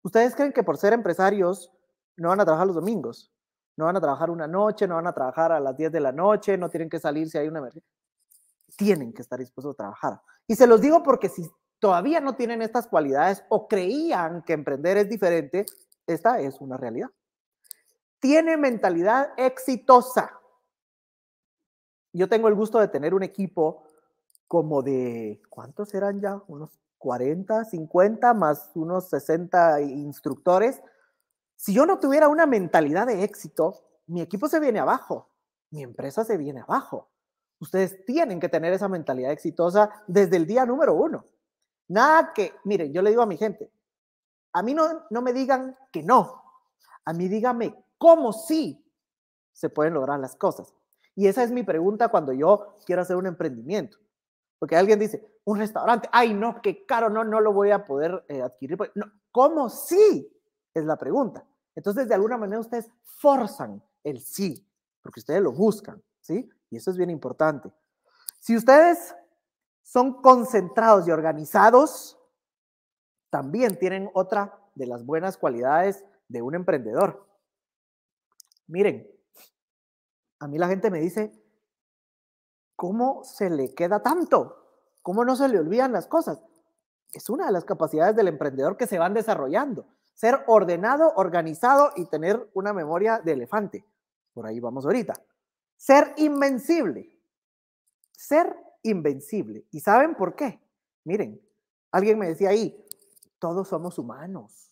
Speaker 1: ¿Ustedes creen que por ser empresarios no van a trabajar los domingos? No van a trabajar una noche, no van a trabajar a las 10 de la noche, no tienen que salir si hay una emergencia tienen que estar dispuestos a trabajar. Y se los digo porque si todavía no tienen estas cualidades o creían que emprender es diferente, esta es una realidad. Tiene mentalidad exitosa. Yo tengo el gusto de tener un equipo como de, ¿cuántos eran ya? Unos 40, 50, más unos 60 instructores. Si yo no tuviera una mentalidad de éxito, mi equipo se viene abajo, mi empresa se viene abajo. Ustedes tienen que tener esa mentalidad exitosa desde el día número uno. Nada que, miren, yo le digo a mi gente, a mí no, no me digan que no, a mí díganme cómo sí se pueden lograr las cosas. Y esa es mi pregunta cuando yo quiero hacer un emprendimiento. Porque alguien dice, un restaurante, ay no, qué caro, no, no lo voy a poder eh, adquirir. No, ¿Cómo sí? Es la pregunta. Entonces, de alguna manera ustedes forzan el sí, porque ustedes lo buscan, ¿sí? Y eso es bien importante. Si ustedes son concentrados y organizados, también tienen otra de las buenas cualidades de un emprendedor. Miren, a mí la gente me dice, ¿cómo se le queda tanto? ¿Cómo no se le olvidan las cosas? Es una de las capacidades del emprendedor que se van desarrollando. Ser ordenado, organizado y tener una memoria de elefante. Por ahí vamos ahorita. Ser invencible. Ser invencible. ¿Y saben por qué? Miren, alguien me decía ahí, todos somos humanos,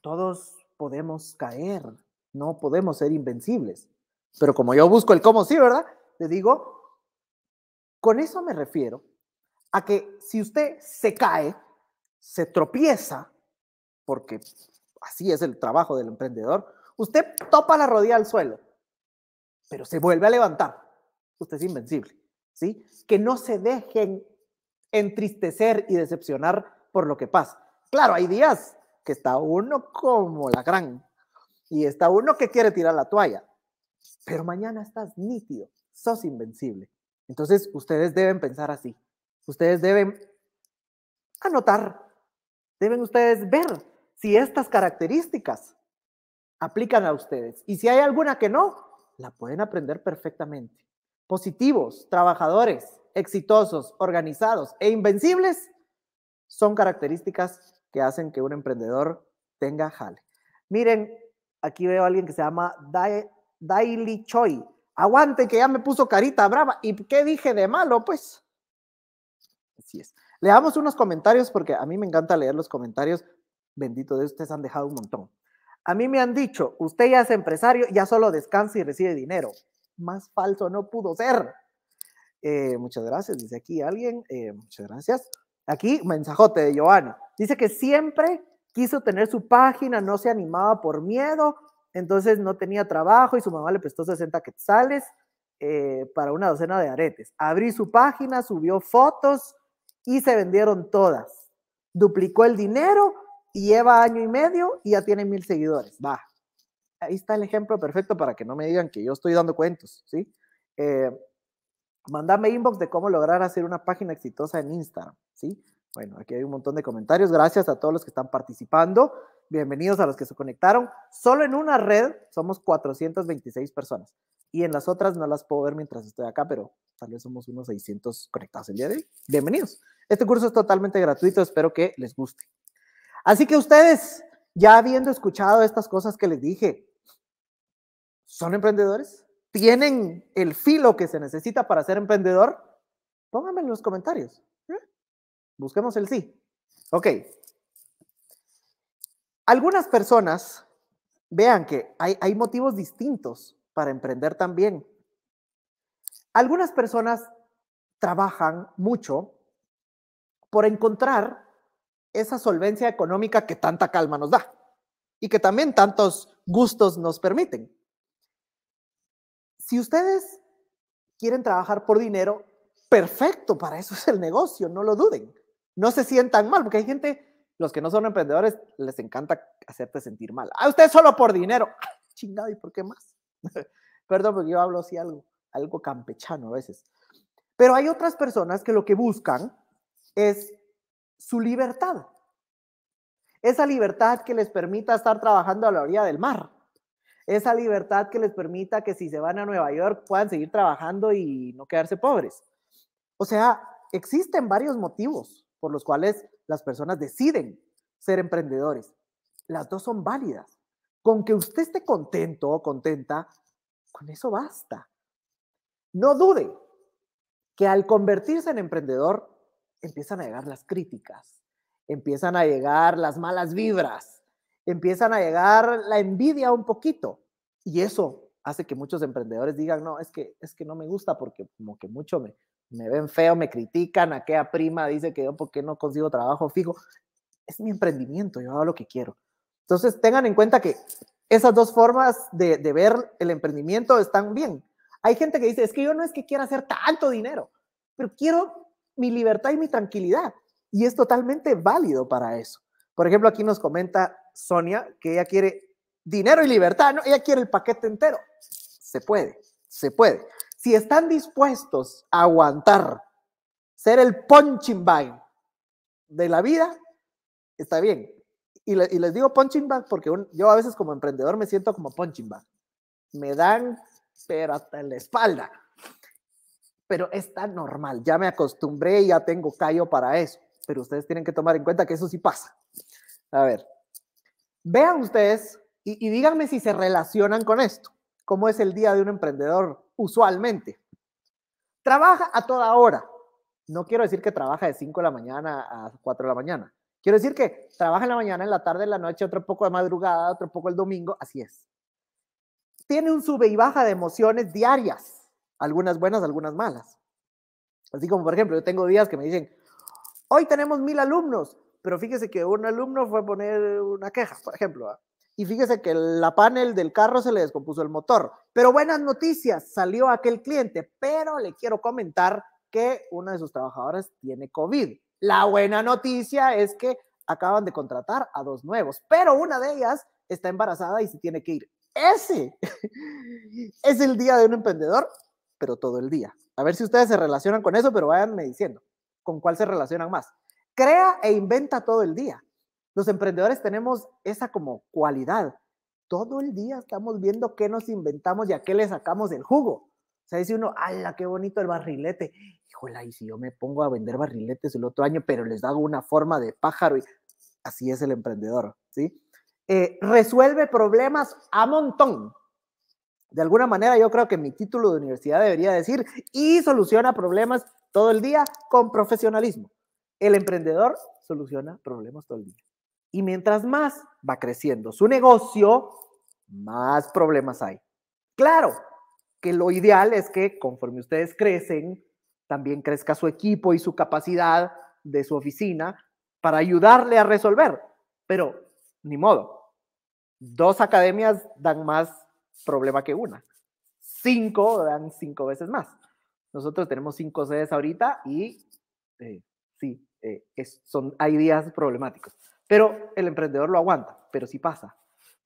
Speaker 1: todos podemos caer, no podemos ser invencibles. Pero como yo busco el cómo sí, ¿verdad? Le digo, con eso me refiero a que si usted se cae, se tropieza, porque así es el trabajo del emprendedor, usted topa la rodilla al suelo pero se vuelve a levantar. Usted es invencible, ¿sí? Que no se dejen entristecer y decepcionar por lo que pasa. Claro, hay días que está uno como la gran y está uno que quiere tirar la toalla, pero mañana estás nítido, sos invencible. Entonces, ustedes deben pensar así. Ustedes deben anotar, deben ustedes ver si estas características aplican a ustedes. Y si hay alguna que no, la pueden aprender perfectamente. Positivos, trabajadores, exitosos, organizados e invencibles son características que hacen que un emprendedor tenga jale. Miren, aquí veo a alguien que se llama Daily Choi. Aguante que ya me puso carita brava. ¿Y qué dije de malo? Pues así es. Leamos unos comentarios porque a mí me encanta leer los comentarios. Bendito de ustedes han dejado un montón. A mí me han dicho, usted ya es empresario, ya solo descansa y recibe dinero. Más falso no pudo ser. Eh, muchas gracias, dice aquí alguien. Eh, muchas gracias. Aquí, mensajote de Joana. Dice que siempre quiso tener su página, no se animaba por miedo, entonces no tenía trabajo y su mamá le prestó 60 quetzales eh, para una docena de aretes. Abrí su página, subió fotos y se vendieron todas. Duplicó el dinero y lleva año y medio y ya tiene mil seguidores. Va. Ahí está el ejemplo perfecto para que no me digan que yo estoy dando cuentos, ¿sí? Eh, mandame inbox de cómo lograr hacer una página exitosa en Instagram, ¿sí? Bueno, aquí hay un montón de comentarios. Gracias a todos los que están participando. Bienvenidos a los que se conectaron. Solo en una red somos 426 personas. Y en las otras no las puedo ver mientras estoy acá, pero tal vez somos unos 600 conectados el día de hoy. Bienvenidos. Este curso es totalmente gratuito. Espero que les guste. Así que ustedes, ya habiendo escuchado estas cosas que les dije, ¿son emprendedores? ¿Tienen el filo que se necesita para ser emprendedor? Pónganme en los comentarios. ¿eh? Busquemos el sí. Ok. Algunas personas, vean que hay, hay motivos distintos para emprender también. Algunas personas trabajan mucho por encontrar esa solvencia económica que tanta calma nos da y que también tantos gustos nos permiten. Si ustedes quieren trabajar por dinero, perfecto, para eso es el negocio, no lo duden. No se sientan mal, porque hay gente, los que no son emprendedores, les encanta hacerte sentir mal. A ah, ustedes solo por dinero. chingado, ¿y por qué más? Perdón, porque yo hablo así algo, algo campechano a veces. Pero hay otras personas que lo que buscan es su libertad. Esa libertad que les permita estar trabajando a la orilla del mar. Esa libertad que les permita que si se van a Nueva York puedan seguir trabajando y no quedarse pobres. O sea, existen varios motivos por los cuales las personas deciden ser emprendedores. Las dos son válidas. Con que usted esté contento o contenta, con eso basta. No dude que al convertirse en emprendedor, empiezan a llegar las críticas, empiezan a llegar las malas vibras, empiezan a llegar la envidia un poquito. Y eso hace que muchos emprendedores digan, no, es que, es que no me gusta porque como que mucho me, me ven feo, me critican, aquella prima dice que yo por qué no consigo trabajo fijo. Es mi emprendimiento, yo hago lo que quiero. Entonces tengan en cuenta que esas dos formas de, de ver el emprendimiento están bien. Hay gente que dice, es que yo no es que quiera hacer tanto dinero, pero quiero mi libertad y mi tranquilidad. Y es totalmente válido para eso. Por ejemplo, aquí nos comenta Sonia que ella quiere dinero y libertad, ¿no? Ella quiere el paquete entero. Se puede, se puede. Si están dispuestos a aguantar, ser el punching bag de la vida, está bien. Y, les digo punching bag porque yo a veces como emprendedor me siento como punching bag. Me dan, pero hasta en la espalda pero es tan normal, ya me acostumbré y ya tengo callo para eso, pero ustedes tienen que tomar en cuenta que eso sí pasa. A ver, vean ustedes y, y díganme si se relacionan con esto, cómo es el día de un emprendedor usualmente. Trabaja a toda hora. No quiero decir que trabaja de 5 de la mañana a 4 de la mañana. Quiero decir que trabaja en la mañana, en la tarde, en la noche, otro poco de madrugada, otro poco el domingo, así es. Tiene un sube y baja de emociones diarias algunas buenas, algunas malas. Así como, por ejemplo, yo tengo días que me dicen, hoy tenemos mil alumnos, pero fíjese que un alumno fue a poner una queja, por ejemplo, y fíjese que la panel del carro se le descompuso el motor. Pero buenas noticias, salió aquel cliente, pero le quiero comentar que una de sus trabajadoras tiene COVID. La buena noticia es que acaban de contratar a dos nuevos, pero una de ellas está embarazada y se tiene que ir. Ese es el día de un emprendedor pero todo el día. A ver si ustedes se relacionan con eso, pero váyanme diciendo con cuál se relacionan más. Crea e inventa todo el día. Los emprendedores tenemos esa como cualidad. Todo el día estamos viendo qué nos inventamos y a qué le sacamos el jugo. O sea, dice uno, la qué bonito el barrilete! Híjole, y si yo me pongo a vender barriletes el otro año, pero les hago una forma de pájaro y así es el emprendedor, ¿sí? Eh, resuelve problemas a montón. De alguna manera yo creo que mi título de universidad debería decir y soluciona problemas todo el día con profesionalismo. El emprendedor soluciona problemas todo el día. Y mientras más va creciendo su negocio, más problemas hay. Claro que lo ideal es que conforme ustedes crecen, también crezca su equipo y su capacidad de su oficina para ayudarle a resolver. Pero ni modo. Dos academias dan más problema que una. Cinco dan cinco veces más. Nosotros tenemos cinco sedes ahorita y eh, sí, eh, son, hay días problemáticos. Pero el emprendedor lo aguanta, pero sí pasa.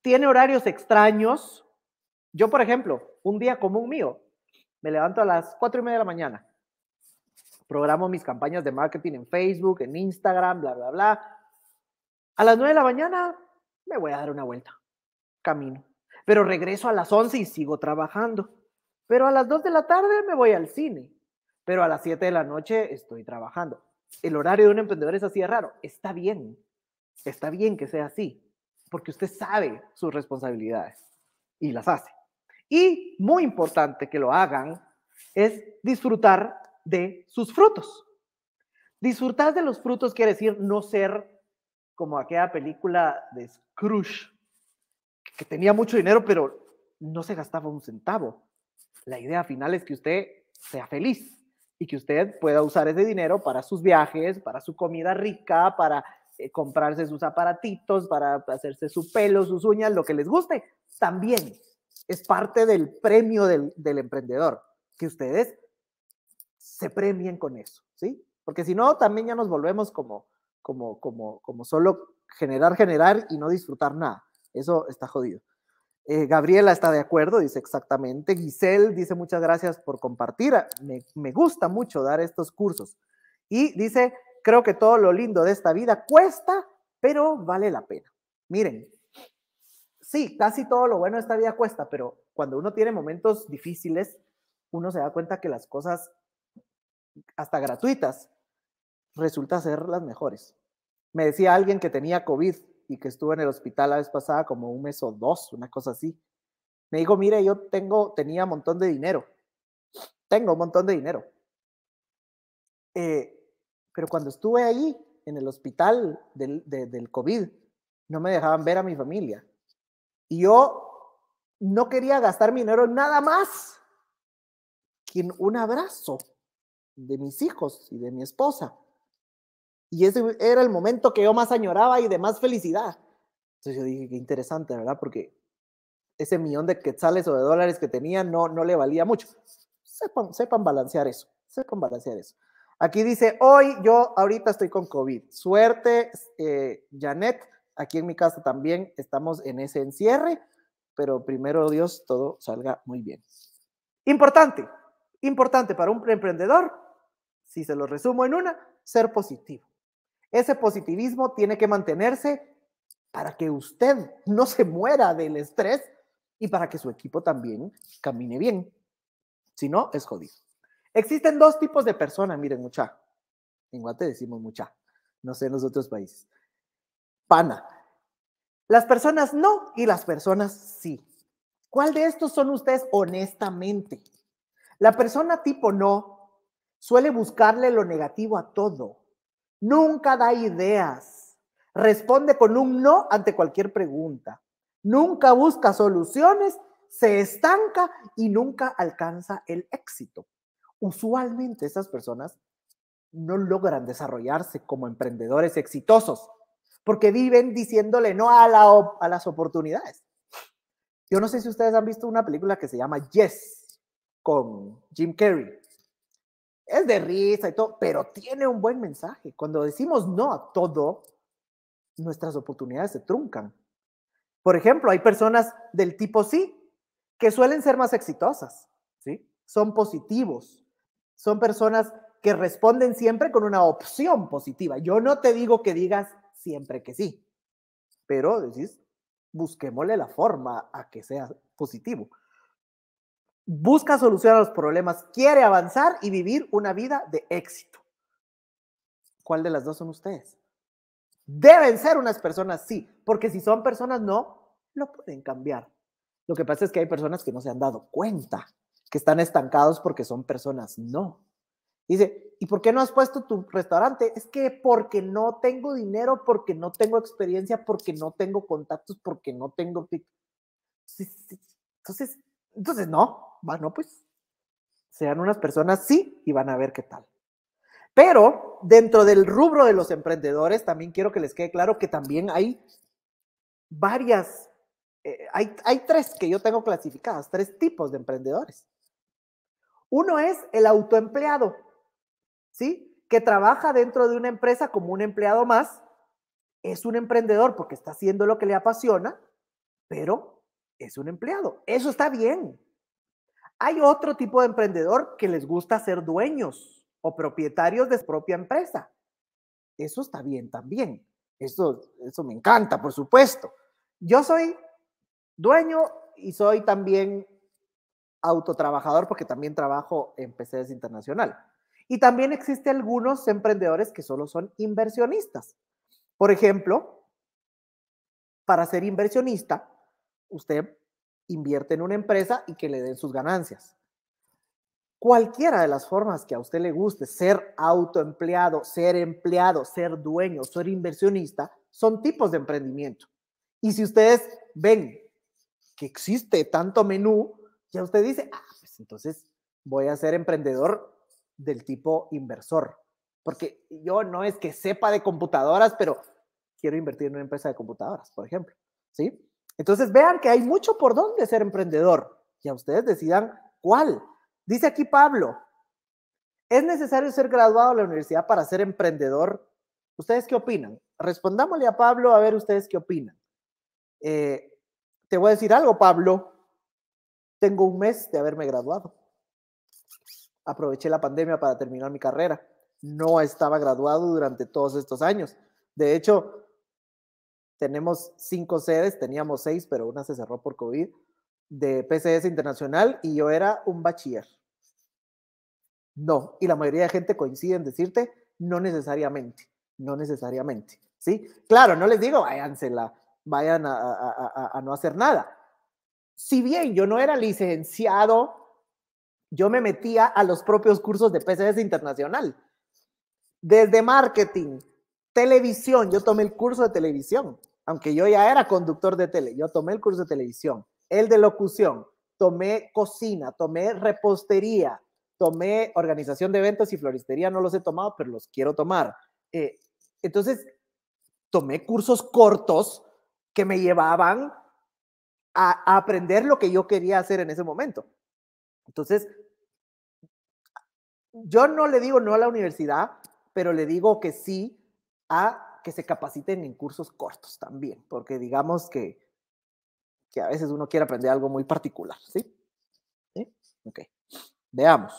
Speaker 1: Tiene horarios extraños. Yo, por ejemplo, un día común mío, me levanto a las cuatro y media de la mañana, programo mis campañas de marketing en Facebook, en Instagram, bla, bla, bla. A las nueve de la mañana me voy a dar una vuelta. Camino pero regreso a las 11 y sigo trabajando. Pero a las 2 de la tarde me voy al cine, pero a las 7 de la noche estoy trabajando. El horario de un emprendedor es así de raro. Está bien, está bien que sea así, porque usted sabe sus responsabilidades y las hace. Y muy importante que lo hagan es disfrutar de sus frutos. Disfrutar de los frutos quiere decir no ser como aquella película de Scrooge, que tenía mucho dinero, pero no se gastaba un centavo. La idea final es que usted sea feliz y que usted pueda usar ese dinero para sus viajes, para su comida rica, para eh, comprarse sus aparatitos, para hacerse su pelo, sus uñas, lo que les guste. También es parte del premio del, emprendedor, que ustedes se premien con eso, ¿sí? Porque si no, también ya nos volvemos como, como, como, como solo generar, generar y no disfrutar nada. Eso está jodido. Eh, Gabriela está de acuerdo, dice exactamente. Giselle dice muchas gracias por compartir. Ah, me, me gusta mucho dar estos cursos. Y dice, creo que todo lo lindo de esta vida cuesta, pero vale la pena. Miren, sí, casi todo lo bueno de esta vida cuesta, pero cuando uno tiene momentos difíciles, uno se da cuenta que las cosas, hasta gratuitas, resulta ser las mejores. Me decía alguien que tenía COVID y que estuve en el hospital la vez pasada como un mes o dos, una cosa así. Me dijo, mire, yo tengo, tenía un montón de dinero. Tengo un montón de dinero. Eh, pero cuando estuve ahí, en el hospital del, del COVID, no me dejaban ver a mi familia. Y yo no quería gastar mi dinero nada más que en un abrazo de mis hijos y de mi esposa. Y ese era el momento que yo más añoraba y de más felicidad. Entonces yo dije, qué interesante, ¿verdad? Porque ese millón de quetzales o de dólares que tenía no, no le valía mucho. Sepan, balancear eso, sepan balancear eso. Aquí dice, hoy yo ahorita estoy con COVID. Suerte, eh, Janet. Aquí en mi casa también estamos en ese encierre, pero primero Dios, todo salga muy bien. Importante, importante para un emprendedor, si se lo resumo en una, ser positivo. Ese positivismo tiene que mantenerse para que usted no se muera del estrés y para que su equipo también camine bien. Si no, es jodido. Existen dos tipos de personas, miren, mucha. En Guate decimos mucha, no sé en los otros países. Pana. Las personas no y las personas sí. ¿Cuál de estos son ustedes honestamente? La persona tipo no suele buscarle lo negativo a todo Nunca da ideas. Responde con un no ante cualquier pregunta. Nunca busca soluciones, se estanca y nunca alcanza el éxito. Usualmente esas personas no logran desarrollarse como emprendedores exitosos porque viven diciéndole no a, a las oportunidades. Yo no sé si ustedes han visto una película que se llama Yes con Jim Carrey es de risa y todo, pero tiene un buen mensaje. Cuando decimos no a todo, nuestras oportunidades se truncan. Por ejemplo, hay personas del tipo sí, que suelen ser más exitosas, ¿sí? Son positivos, son personas que responden siempre con una opción positiva. Yo no te digo que digas siempre que sí, pero decís, busquémosle la forma a que sea positivo busca solucionar los problemas, quiere avanzar y vivir una vida de éxito. ¿Cuál de las dos son ustedes? Deben ser unas personas, sí, porque si son personas no, lo pueden cambiar. Lo que pasa es que hay personas que no se han dado cuenta, que están estancados porque son personas no. Dice, ¿y por qué no has puesto tu restaurante? Es que porque no tengo dinero, porque no tengo experiencia, porque no tengo contactos, porque no tengo... Entonces, entonces entonces, no, bueno, pues sean unas personas, sí, y van a ver qué tal. Pero dentro del rubro de los emprendedores, también quiero que les quede claro que también hay varias, eh, hay, hay tres que yo tengo clasificadas, tres tipos de emprendedores. Uno es el autoempleado, ¿sí? Que trabaja dentro de una empresa como un empleado más, es un emprendedor porque está haciendo lo que le apasiona, pero es un empleado. Eso está bien. Hay otro tipo de emprendedor que les gusta ser dueños o propietarios de su propia empresa. Eso está bien también. Eso, eso me encanta, por supuesto. Yo soy dueño y soy también autotrabajador porque también trabajo en PCS Internacional. Y también existen algunos emprendedores que solo son inversionistas. Por ejemplo, para ser inversionista, usted invierte en una empresa y que le den sus ganancias. Cualquiera de las formas que a usted le guste, ser autoempleado, ser empleado, ser dueño, ser inversionista, son tipos de emprendimiento. Y si ustedes ven que existe tanto menú, ya usted dice, ah, pues entonces voy a ser emprendedor del tipo inversor. Porque yo no es que sepa de computadoras, pero quiero invertir en una empresa de computadoras, por ejemplo. ¿Sí? Entonces vean que hay mucho por dónde ser emprendedor y a ustedes decidan cuál. Dice aquí Pablo, ¿es necesario ser graduado de la universidad para ser emprendedor? ¿Ustedes qué opinan? Respondámosle a Pablo a ver ustedes qué opinan. Eh, te voy a decir algo, Pablo. Tengo un mes de haberme graduado. Aproveché la pandemia para terminar mi carrera. No estaba graduado durante todos estos años. De hecho, tenemos cinco sedes, teníamos seis, pero una se cerró por COVID, de PCS Internacional y yo era un bachiller. No, y la mayoría de gente coincide en decirte, no necesariamente, no necesariamente, ¿sí? Claro, no les digo, váyansela, vayan a, a, a no hacer nada. Si bien yo no era licenciado, yo me metía a los propios cursos de PCS Internacional. Desde marketing, televisión, yo tomé el curso de televisión aunque yo ya era conductor de tele, yo tomé el curso de televisión, el de locución, tomé cocina, tomé repostería, tomé organización de eventos y floristería, no los he tomado, pero los quiero tomar. Eh, entonces, tomé cursos cortos que me llevaban a aprender lo que yo quería hacer en ese momento. Entonces, yo no le digo no a la universidad, pero le digo que sí a que se capaciten en cursos cortos también, porque digamos que, que a veces uno quiere aprender algo muy particular, ¿sí? veamos.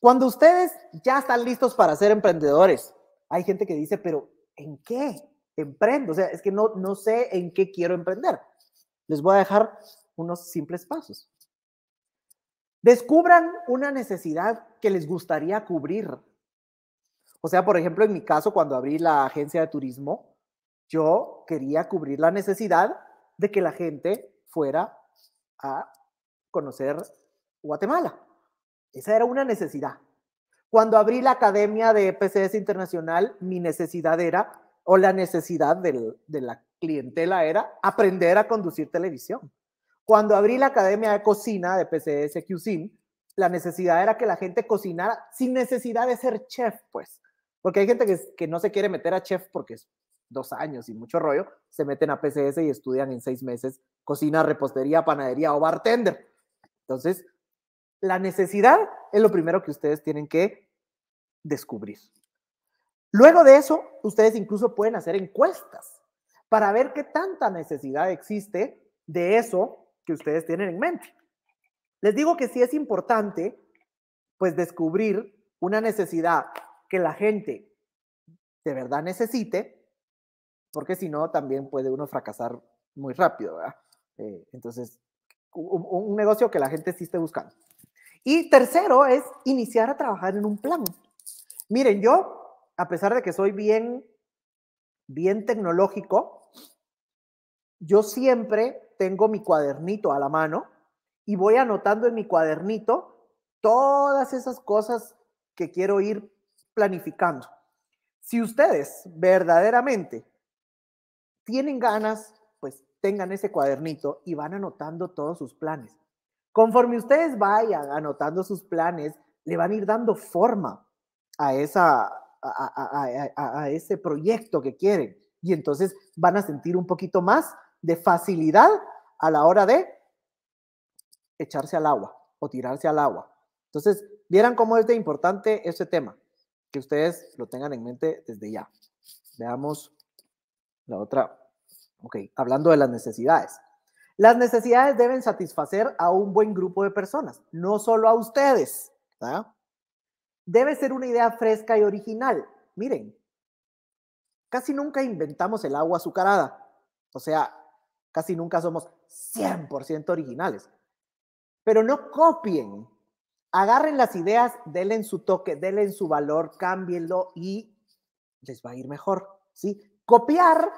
Speaker 1: Cuando ustedes ya están listos para ser emprendedores, hay gente que dice, pero ¿en qué emprendo? O sea, es que no, no sé en qué quiero emprender. Les voy a dejar unos simples pasos. Descubran una necesidad que les gustaría cubrir o sea, por ejemplo, en mi caso, cuando abrí la agencia de turismo, yo quería cubrir la necesidad de que la gente fuera a conocer Guatemala. Esa era una necesidad. Cuando abrí la Academia de PCS Internacional, mi necesidad era, o la necesidad de la clientela era, aprender a conducir televisión. Cuando abrí la Academia de Cocina de PCS Cuisine, la necesidad era que la gente cocinara sin necesidad de ser chef, pues. Porque hay gente que, no se quiere meter a chef porque es dos años y mucho rollo, se meten a PCS y estudian en seis meses cocina, repostería, panadería o bartender. Entonces, la necesidad es lo primero que ustedes tienen que descubrir. Luego de eso, ustedes incluso pueden hacer encuestas para ver qué tanta necesidad existe de eso que ustedes tienen en mente. Les digo que sí es importante, pues, descubrir una necesidad que la gente de verdad necesite, porque si no, también puede uno fracasar muy rápido, eh, entonces, un, negocio que la gente sí esté buscando. Y tercero es iniciar a trabajar en un plan. Miren, yo, a pesar de que soy bien, bien tecnológico, yo siempre tengo mi cuadernito a la mano y voy anotando en mi cuadernito todas esas cosas que quiero ir planificando. Si ustedes verdaderamente tienen ganas, pues tengan ese cuadernito y van anotando todos sus planes. Conforme ustedes vayan anotando sus planes, le van a ir dando forma a, esa, a, ese proyecto que quieren. Y entonces van a sentir un poquito más de facilidad a la hora de echarse al agua o tirarse al agua. Entonces, vieran cómo es de importante ese tema que ustedes lo tengan en mente desde ya. Veamos la otra. Ok, hablando de las necesidades. Las necesidades deben satisfacer a un buen grupo de personas, no solo a ustedes. Debe ser una idea fresca y original. Miren, casi nunca inventamos el agua azucarada. O sea, casi nunca somos 100% originales. Pero no copien agarren las ideas, denle su toque, denle su valor, cámbienlo y les va a ir mejor, ¿sí? Copiar,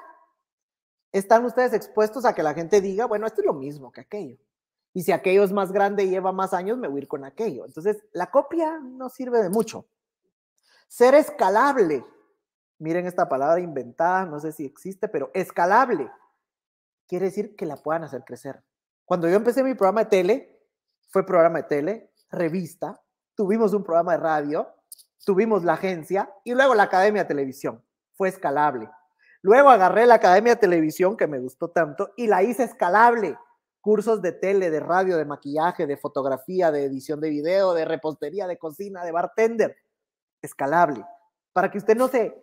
Speaker 1: están ustedes expuestos a que la gente diga, bueno, esto es lo mismo que aquello. Y si aquello es más grande y lleva más años, me voy a ir con aquello. Entonces, la copia no sirve de mucho. Ser escalable. Miren esta palabra inventada, no sé si existe, pero escalable. Quiere decir que la puedan hacer crecer. Cuando yo empecé mi programa de tele, fue programa de tele, revista, tuvimos un programa de radio, tuvimos la agencia y luego la Academia de Televisión. Fue escalable. Luego agarré la Academia de Televisión, que me gustó tanto, y la hice escalable. Cursos de tele, de radio, de maquillaje, de fotografía, de edición de video, de repostería, de cocina, de bartender. Escalable. Para que usted no se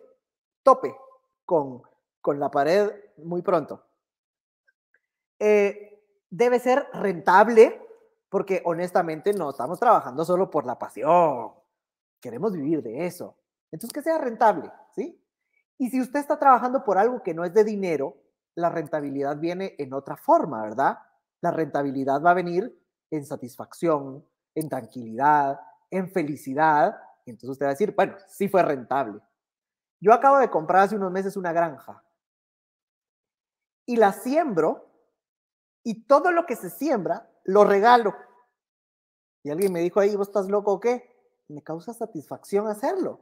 Speaker 1: tope con, con la pared muy pronto. Eh, debe ser rentable porque honestamente no estamos trabajando solo por la pasión, queremos vivir de eso. Entonces, que sea rentable, ¿sí? Y si usted está trabajando por algo que no es de dinero, la rentabilidad viene en otra forma, ¿verdad? La rentabilidad va a venir en satisfacción, en tranquilidad, en felicidad. Y entonces usted va a decir, bueno, sí fue rentable. Yo acabo de comprar hace unos meses una granja y la siembro y todo lo que se siembra lo regalo. Y alguien me dijo ahí, ¿vos estás loco o qué? Me causa satisfacción hacerlo.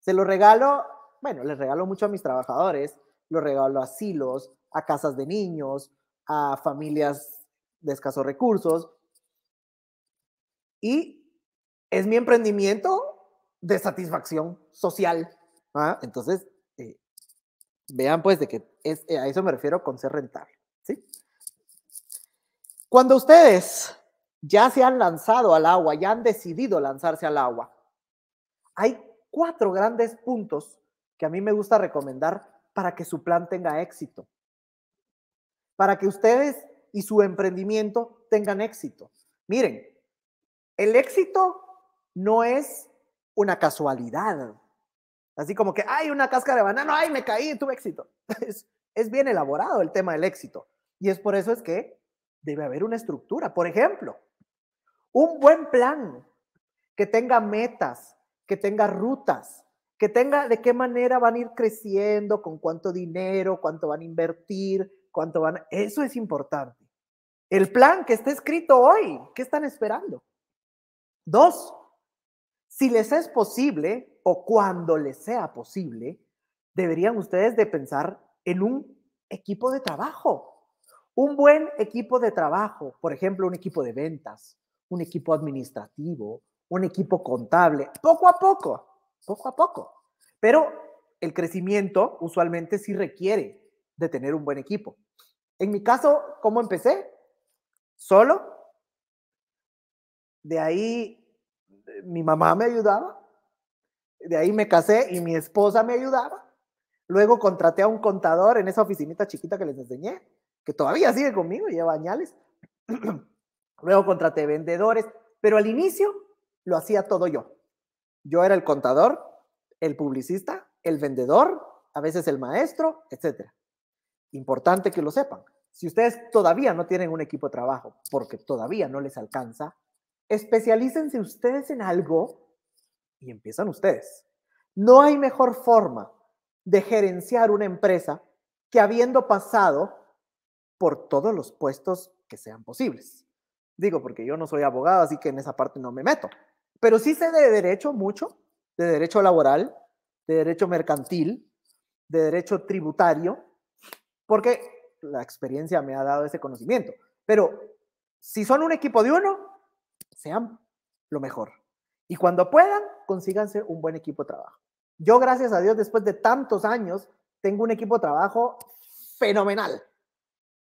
Speaker 1: Se lo regalo, bueno, les regalo mucho a mis trabajadores, lo regalo a asilos, a casas de niños, a familias de escasos recursos. Y es mi emprendimiento de satisfacción social. ¿ah? Entonces, eh, vean pues de que eh, a eso me refiero con ser rentable. ¿sí? Cuando ustedes ya se han lanzado al agua, ya han decidido lanzarse al agua, hay cuatro grandes puntos que a mí me gusta recomendar para que su plan tenga éxito, para que ustedes y su emprendimiento tengan éxito. Miren, el éxito no es una casualidad, así como que ¡ay, una cáscara de banano, ay, me caí, tuve éxito. Es, es bien elaborado el tema del éxito. Y es por eso es que debe haber una estructura. Por ejemplo, un buen plan que tenga metas, que tenga rutas, que tenga de qué manera van a ir creciendo, con cuánto dinero, cuánto van a invertir, cuánto van a... Eso es importante. El plan que esté escrito hoy, ¿qué están esperando? Dos, si les es posible o cuando les sea posible, deberían ustedes de pensar en un equipo de trabajo un buen equipo de trabajo, por ejemplo, un equipo de ventas, un equipo administrativo, un equipo contable, poco a poco, poco a poco. Pero el crecimiento usualmente sí requiere de tener un buen equipo. En mi caso, ¿cómo empecé? Solo. De ahí mi mamá me ayudaba. De ahí me casé y mi esposa me ayudaba. Luego contraté a un contador en esa oficinita chiquita que les enseñé que todavía sigue conmigo, lleva añales. Luego contraté vendedores, pero al inicio lo hacía todo yo. Yo era el contador, el publicista, el vendedor, a veces el maestro, etc. Importante que lo sepan. Si ustedes todavía no tienen un equipo de trabajo porque todavía no les alcanza, especialícense ustedes en algo y empiezan ustedes. No hay mejor forma de gerenciar una empresa que habiendo pasado por todos los puestos que sean posibles. Digo, porque yo no soy abogado, así que en esa parte no me meto. Pero sí sé de derecho mucho, de derecho laboral, de derecho mercantil, de derecho tributario, porque la experiencia me ha dado ese conocimiento. Pero si son un equipo de uno, sean lo mejor. Y cuando puedan, consíganse un buen equipo de trabajo. Yo, gracias a Dios, después de tantos años, tengo un equipo de trabajo fenomenal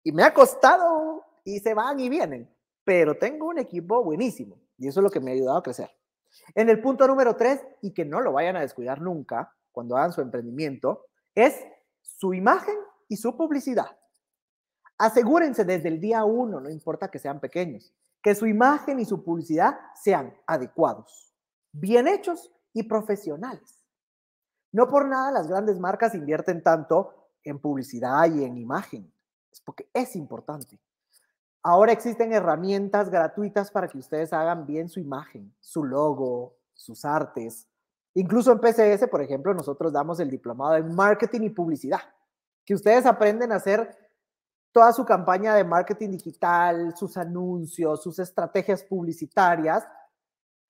Speaker 1: y me ha costado y se van y vienen, pero tengo un equipo buenísimo y eso es lo que me ha ayudado a crecer. En el punto número tres, y que no lo vayan a descuidar nunca cuando hagan su emprendimiento, es su imagen y su publicidad. Asegúrense desde el día uno, no importa que sean pequeños, que su imagen y su publicidad sean adecuados, bien hechos y profesionales. No por nada las grandes marcas invierten tanto en publicidad y en imagen es porque es importante. Ahora existen herramientas gratuitas para que ustedes hagan bien su imagen, su logo, sus artes. Incluso en PCS, por ejemplo, nosotros damos el diplomado en marketing y publicidad, que ustedes aprenden a hacer toda su campaña de marketing digital, sus anuncios, sus estrategias publicitarias,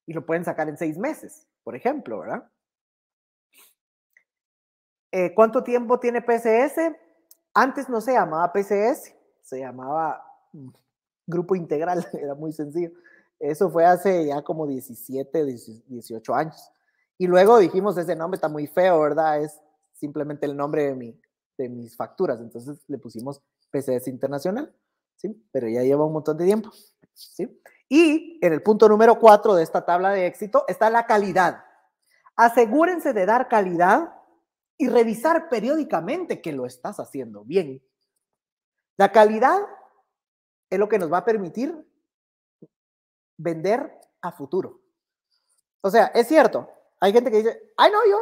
Speaker 1: y lo pueden sacar en seis meses, por ejemplo, ¿verdad? Eh, ¿Cuánto tiempo tiene PCS? Antes no se llamaba PCS, se llamaba mm, Grupo Integral, era muy sencillo. Eso fue hace ya como 17, 18 años. Y luego dijimos, ese nombre está muy feo, ¿verdad? Es simplemente el nombre de, mis facturas. Entonces le pusimos PCS Internacional, ¿sí? Pero ya lleva un montón de tiempo, ¿sí? Y en el punto número 4 de esta tabla de éxito está la calidad. Asegúrense de dar calidad y revisar periódicamente que lo estás haciendo bien. La calidad es lo que nos va a permitir vender a futuro. O sea, es cierto, hay gente que dice, ay, no, yo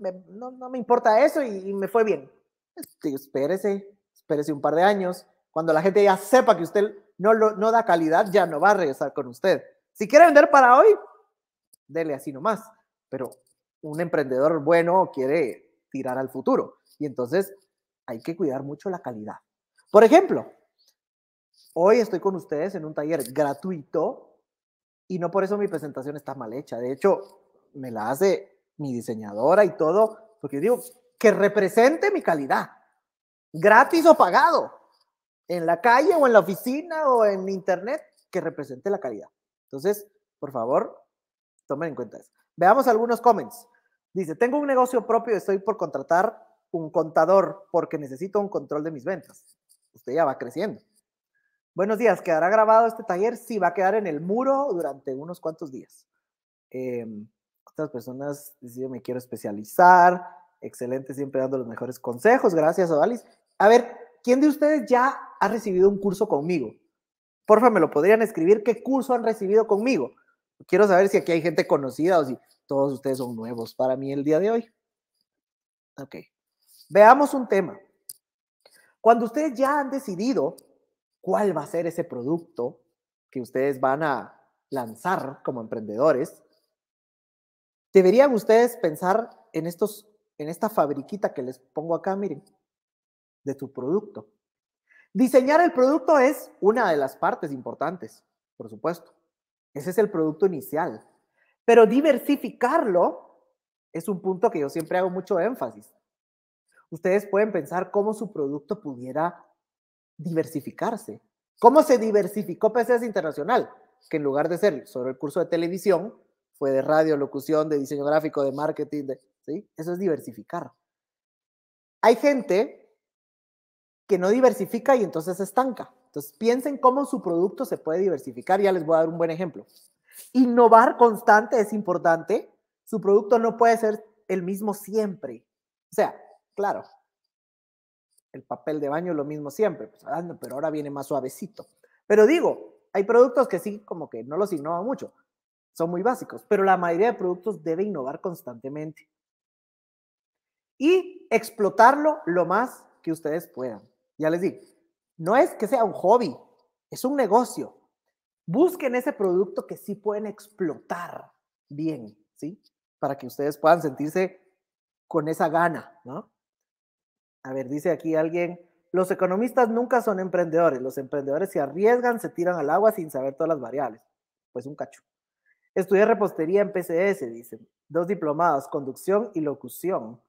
Speaker 1: no, no, me importa eso y, me fue bien. Este, espérese, espérese un par de años. Cuando la gente ya sepa que usted no, lo, no da calidad, ya no va a regresar con usted. Si quiere vender para hoy, dele así nomás. Pero un emprendedor bueno quiere tirar al futuro. Y entonces hay que cuidar mucho la calidad. Por ejemplo, hoy estoy con ustedes en un taller gratuito y no por eso mi presentación está mal hecha. De hecho, me la hace mi diseñadora y todo, porque yo digo, que represente mi calidad, gratis o pagado, en la calle o en la oficina o en internet, que represente la calidad. Entonces, por favor, tomen en cuenta eso. Veamos algunos comments. Dice, tengo un negocio propio estoy por contratar un contador porque necesito un control de mis ventas. Usted ya va creciendo. Buenos días, ¿quedará grabado este taller? Sí, va a quedar en el muro durante unos cuantos días. Em, otras personas deciden, me quiero especializar. Excelente, siempre dando los mejores consejos. Gracias, Odalis. A ver, ¿quién de ustedes ya ha recibido un curso conmigo? Porfa, me lo podrían escribir. ¿Qué curso han recibido conmigo? Quiero saber si aquí hay gente conocida o si todos ustedes son nuevos para mí el día de hoy. Ok, veamos un tema. Cuando ustedes ya han decidido cuál va a ser ese producto que ustedes van a lanzar como emprendedores, deberían ustedes pensar en estos en esta fabriquita que les pongo acá, miren, de su producto. Diseñar el producto es una de las partes importantes, por supuesto. Ese es el producto inicial. Pero diversificarlo es un punto que yo siempre hago mucho énfasis. Ustedes pueden pensar cómo su producto pudiera diversificarse. ¿Cómo se diversificó PCS Internacional? Que en lugar de ser sobre el curso de televisión, fue de radio, locución, de diseño gráfico, de marketing, de, ¿sí? Eso es diversificar. Hay gente que no diversifica y entonces se estanca. Entonces piensen cómo su producto se puede diversificar. Ya les voy a dar un buen ejemplo. Innovar constante es importante. Su producto no puede ser el mismo siempre. O sea, claro, el papel de baño es lo mismo siempre, pues, ah, pero ahora viene más suavecito. Pero digo, hay productos que sí, como que no los innova mucho, son muy básicos, pero la mayoría de productos debe innovar constantemente. Y explotarlo lo más que ustedes puedan. Ya les digo, no es que sea un hobby, es un negocio busquen ese producto que sí pueden explotar bien, ¿sí? Para que ustedes puedan sentirse con esa gana, ¿no? A ver, dice aquí alguien, los economistas nunca son emprendedores, los emprendedores se arriesgan, se tiran al agua sin saber todas las variables. Pues un cacho. Estudié repostería en PCS, dicen. Dos diplomados, conducción y locución.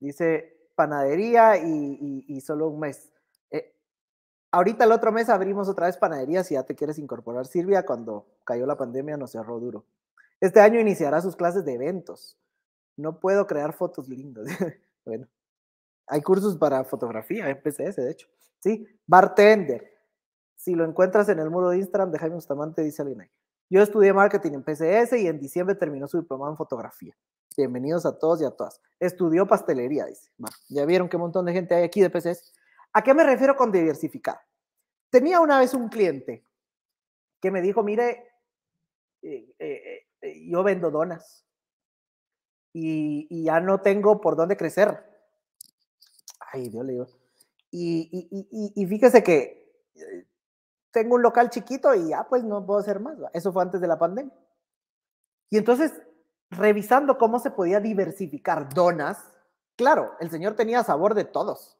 Speaker 1: Dice panadería y, y solo un mes. Ahorita el otro mes abrimos otra vez panadería si ya te quieres incorporar. Silvia, cuando cayó la pandemia, nos cerró duro. Este año iniciará sus clases de eventos. No puedo crear fotos lindas. bueno, hay cursos para fotografía, en PCS, de hecho. Sí, bartender. Si lo encuentras en el muro de Instagram de Jaime Bustamante, dice alguien ahí. Yo estudié marketing en PCS y en diciembre terminó su diploma en fotografía. Bienvenidos a todos y a todas. Estudió pastelería, dice. ya vieron qué montón de gente hay aquí de PCS. ¿A qué me refiero con diversificar? Tenía una vez un cliente que me dijo, mire, eh, eh, eh, yo vendo donas y, ya no tengo por dónde crecer. Ay, Dios le digo. Y, y, fíjese que tengo un local chiquito y ya pues no puedo hacer más. Eso fue antes de la pandemia. Y entonces, revisando cómo se podía diversificar donas, claro, el señor tenía sabor de todos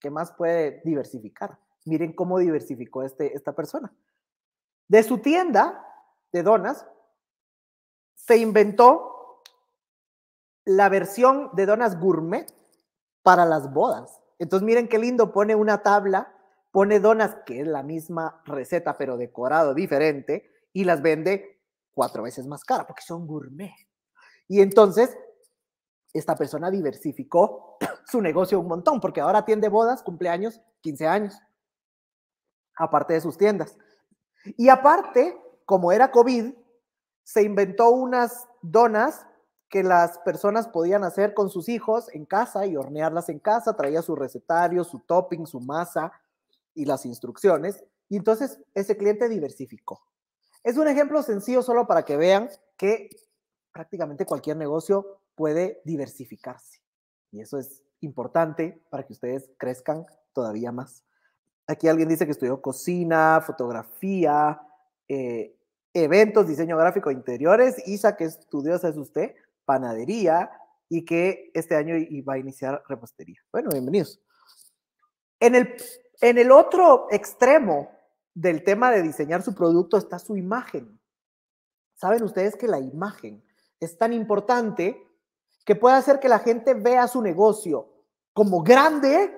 Speaker 1: ¿Qué más puede diversificar? Miren cómo diversificó este, esta persona. De su tienda de donas, se inventó la versión de donas gourmet para las bodas. Entonces miren qué lindo, pone una tabla, pone donas, que es la misma receta, pero decorado diferente, y las vende cuatro veces más cara, porque son gourmet. Y entonces esta persona diversificó su negocio un montón, porque ahora atiende bodas, cumpleaños, 15 años, aparte de sus tiendas. Y aparte, como era COVID, se inventó unas donas que las personas podían hacer con sus hijos en casa y hornearlas en casa, traía su recetario, su topping, su masa y las instrucciones. Y entonces ese cliente diversificó. Es un ejemplo sencillo solo para que vean que prácticamente cualquier negocio puede diversificarse. Y eso es importante para que ustedes crezcan todavía más. Aquí alguien dice que estudió cocina, fotografía, eh, eventos, diseño gráfico, interiores. Isa, que estudió? es usted, panadería y que este año iba a iniciar repostería. Bueno, bienvenidos. En el, en el otro extremo del tema de diseñar su producto está su imagen. Saben ustedes que la imagen es tan importante que puede hacer que la gente vea su negocio como grande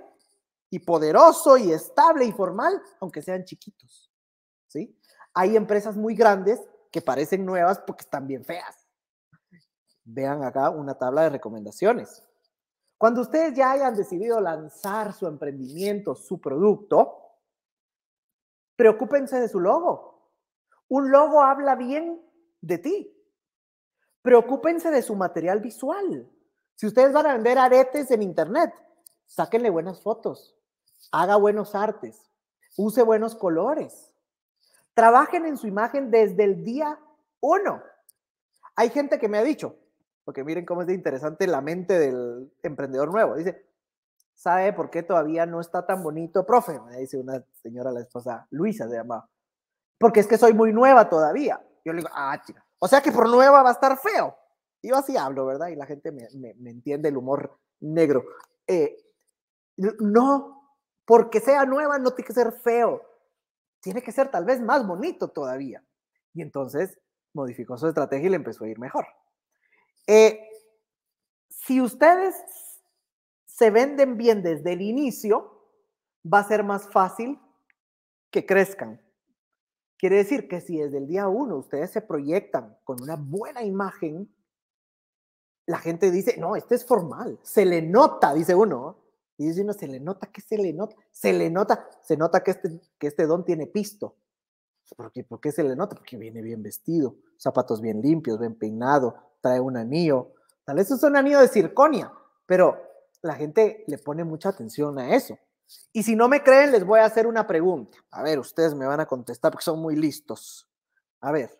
Speaker 1: y poderoso y estable y formal, aunque sean chiquitos. ¿Sí? Hay empresas muy grandes que parecen nuevas porque están bien feas. Vean acá una tabla de recomendaciones. Cuando ustedes ya hayan decidido lanzar su emprendimiento, su producto, preocúpense de su logo. Un logo habla bien de ti. Preocúpense de su material visual. Si ustedes van a vender aretes en internet, sáquenle buenas fotos, haga buenos artes, use buenos colores. Trabajen en su imagen desde el día uno. Hay gente que me ha dicho, porque miren cómo es de interesante la mente del emprendedor nuevo. Dice, ¿sabe por qué todavía no está tan bonito, profe? Me dice una señora, la esposa Luisa se llamaba. Porque es que soy muy nueva todavía. Yo le digo, ah, chica, o sea que por nueva va a estar feo. yo así hablo, ¿verdad? Y la gente me, entiende el humor negro. Eh, no, porque sea nueva no tiene que ser feo. Tiene que ser tal vez más bonito todavía. Y entonces modificó su estrategia y le empezó a ir mejor. Eh, si ustedes se venden bien desde el inicio, va a ser más fácil que crezcan. Quiere decir que si desde el día uno ustedes se proyectan con una buena imagen, la gente dice, no, este es formal, se le nota, dice uno. Y dice uno, se le nota, que se le nota? Se le nota, se nota que este, que este don tiene pisto. Pues, ¿Por qué, ¿Por qué se le nota? Porque viene bien vestido, zapatos bien limpios, bien peinado, trae un anillo. Tal vez es un anillo de circonia, pero la gente le pone mucha atención a eso. Y si no me creen, les voy a hacer una pregunta. A ver, ustedes me van a contestar porque son muy listos. A ver,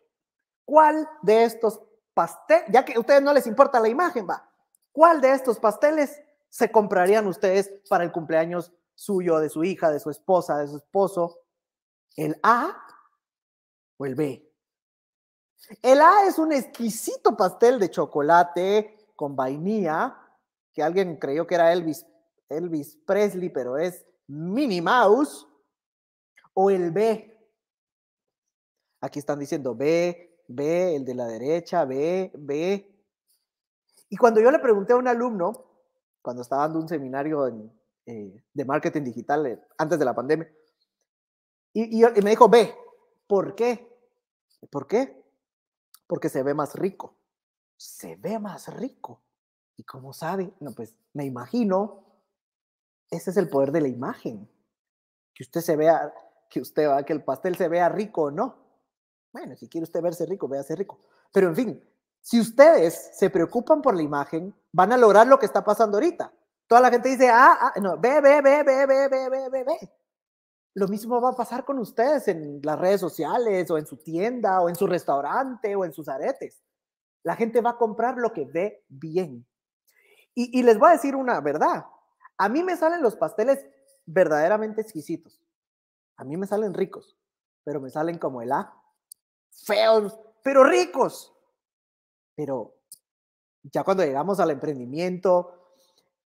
Speaker 1: ¿cuál de estos pasteles, ya que a ustedes no les importa la imagen, va, ¿cuál de estos pasteles se comprarían ustedes para el cumpleaños suyo, de su hija, de su esposa, de su esposo? ¿El A o el B? El A es un exquisito pastel de chocolate con vainilla, que alguien creyó que era Elvis Elvis Presley, pero es Minnie Mouse, o el B. Aquí están diciendo B, B, el de la derecha, B, B. Y cuando yo le pregunté a un alumno, cuando estaba dando un seminario eh, de marketing digital eh, antes de la pandemia, y, y me dijo B, ¿por qué? ¿Por qué? Porque se ve más rico. Se ve más rico. ¿Y cómo sabe? No, pues me imagino ese es el poder de la imagen. Que usted se vea, que usted va, que el pastel se vea rico o no. Bueno, si quiere usted verse rico, véase rico. Pero en fin, si ustedes se preocupan por la imagen, van a lograr lo que está pasando ahorita. Toda la gente dice, ah, ah no, ve, ve, ve, ve, ve, ve, ve, ve, Lo mismo va a pasar con ustedes en las redes sociales o en su tienda o en su restaurante o en sus aretes. La gente va a comprar lo que ve bien. Y, y les voy a decir una verdad. A mí me salen los pasteles verdaderamente exquisitos. A mí me salen ricos, pero me salen como el A. Feos, pero ricos. Pero ya cuando llegamos al emprendimiento,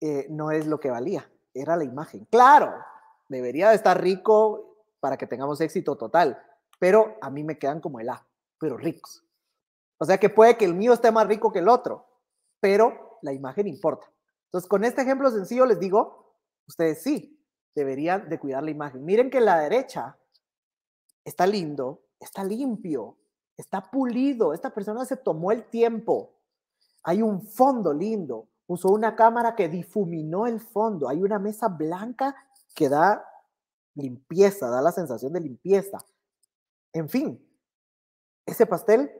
Speaker 1: eh, no es lo que valía, era la imagen. Claro, debería de estar rico para que tengamos éxito total, pero a mí me quedan como el A, pero ricos. O sea que puede que el mío esté más rico que el otro, pero la imagen importa. Entonces, con este ejemplo sencillo les digo, ustedes sí deberían de cuidar la imagen. Miren que la derecha está lindo, está limpio, está pulido. Esta persona se tomó el tiempo. Hay un fondo lindo. Usó una cámara que difuminó el fondo. Hay una mesa blanca que da limpieza, da la sensación de limpieza. En fin, ese pastel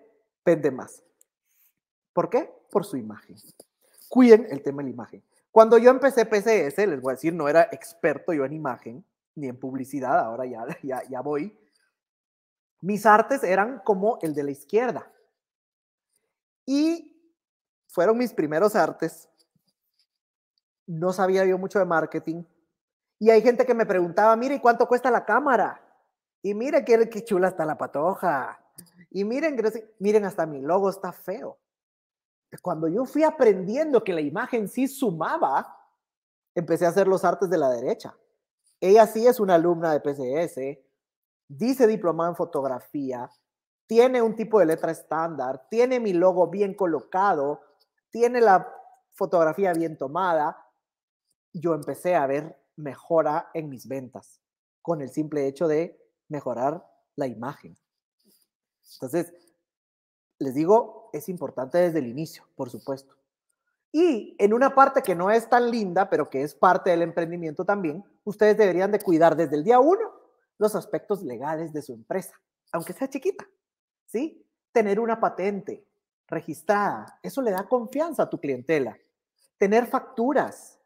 Speaker 1: vende más. ¿Por qué? Por su imagen cuiden el tema de la imagen. Cuando yo empecé PCS, les voy a decir, no era experto yo en imagen ni en publicidad, ahora ya, ya, voy. Mis artes eran como el de la izquierda. Y fueron mis primeros artes. No sabía yo mucho de marketing. Y hay gente que me preguntaba, mire, ¿cuánto cuesta la cámara? Y mire qué, qué chula está la patoja. Y miren, miren, hasta mi logo está feo cuando yo fui aprendiendo que la imagen sí sumaba, empecé a hacer los artes de la derecha. Ella sí es una alumna de PCS, dice diplomada en fotografía, tiene un tipo de letra estándar, tiene mi logo bien colocado, tiene la fotografía bien tomada. Yo empecé a ver mejora en mis ventas con el simple hecho de mejorar la imagen. Entonces, les digo, es importante desde el inicio, por supuesto. Y en una parte que no es tan linda, pero que es parte del emprendimiento también, ustedes deberían de cuidar desde el día uno los aspectos legales de su empresa, aunque sea chiquita, ¿sí? Tener una patente registrada, eso le da confianza a tu clientela. Tener facturas,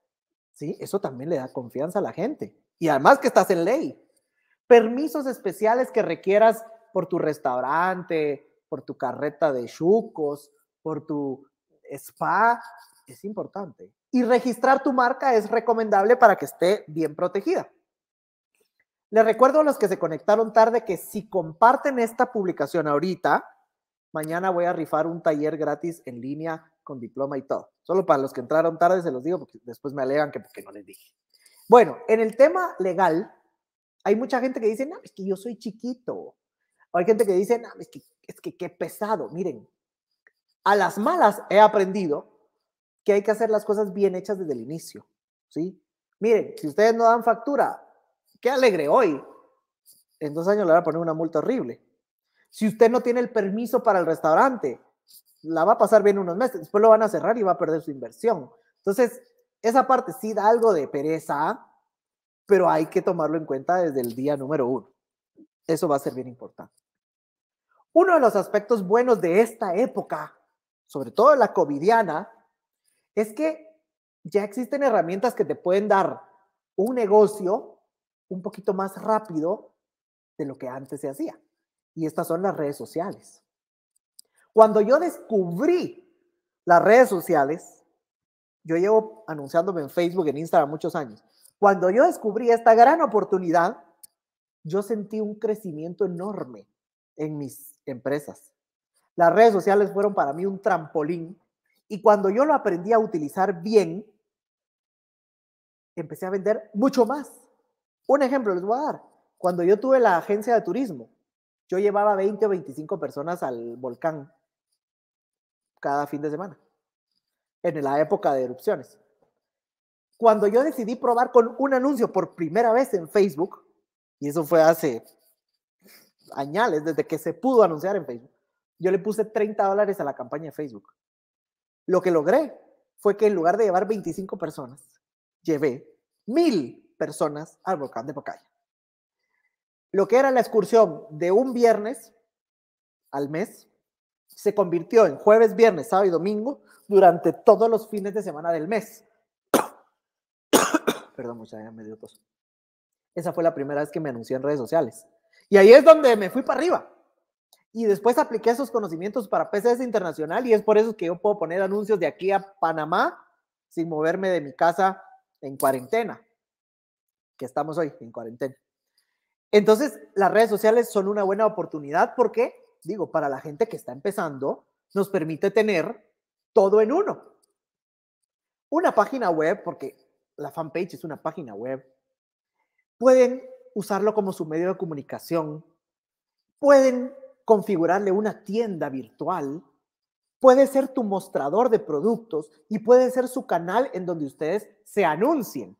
Speaker 1: ¿sí? Eso también le da confianza a la gente. Y además que estás en ley. Permisos especiales que requieras por tu restaurante, por tu carreta de chucos, por tu spa, es importante. Y registrar tu marca es recomendable para que esté bien protegida. Les recuerdo a los que se conectaron tarde que si comparten esta publicación ahorita, mañana voy a rifar un taller gratis en línea con diploma y todo. Solo para los que entraron tarde se los digo porque después me alegan que porque no les dije. Bueno, en el tema legal, hay mucha gente que dice, no, es que yo soy chiquito, hay gente que dice, es que, es que qué pesado. Miren, a las malas he aprendido que hay que hacer las cosas bien hechas desde el inicio, ¿sí? Miren, si ustedes no dan factura, qué alegre hoy. En dos años le van a poner una multa horrible. Si usted no tiene el permiso para el restaurante, la va a pasar bien unos meses, después lo van a cerrar y va a perder su inversión. Entonces, esa parte sí da algo de pereza, pero hay que tomarlo en cuenta desde el día número uno. Eso va a ser bien importante. Uno de los aspectos buenos de esta época, sobre todo la covidiana, es que ya existen herramientas que te pueden dar un negocio un poquito más rápido de lo que antes se hacía. Y estas son las redes sociales. Cuando yo descubrí las redes sociales, yo llevo anunciándome en Facebook, en Instagram muchos años. Cuando yo descubrí esta gran oportunidad, yo sentí un crecimiento enorme en mis empresas. Las redes sociales fueron para mí un trampolín y cuando yo lo aprendí a utilizar bien, empecé a vender mucho más. Un ejemplo les voy a dar. Cuando yo tuve la agencia de turismo, yo llevaba 20 o 25 personas al volcán cada fin de semana, en la época de erupciones. Cuando yo decidí probar con un anuncio por primera vez en Facebook, y eso fue hace añales, desde que se pudo anunciar en Facebook, yo le puse 30 dólares a la campaña de Facebook. Lo que logré fue que en lugar de llevar 25 personas, llevé mil personas al volcán de Pacaya. Lo que era la excursión de un viernes al mes se convirtió en jueves, viernes, sábado y domingo durante todos los fines de semana del mes. Perdón, muchachos, me dio tos. Esa fue la primera vez que me anuncié en redes sociales. Y ahí es donde me fui para arriba. Y después apliqué esos conocimientos para PCS Internacional y es por eso que yo puedo poner anuncios de aquí a Panamá sin moverme de mi casa en cuarentena, que estamos hoy en cuarentena. Entonces, las redes sociales son una buena oportunidad porque, digo, para la gente que está empezando, nos permite tener todo en uno. Una página web, porque la fanpage es una página web, pueden usarlo como su medio de comunicación, pueden configurarle una tienda virtual, puede ser tu mostrador de productos y puede ser su canal en donde ustedes se anuncien.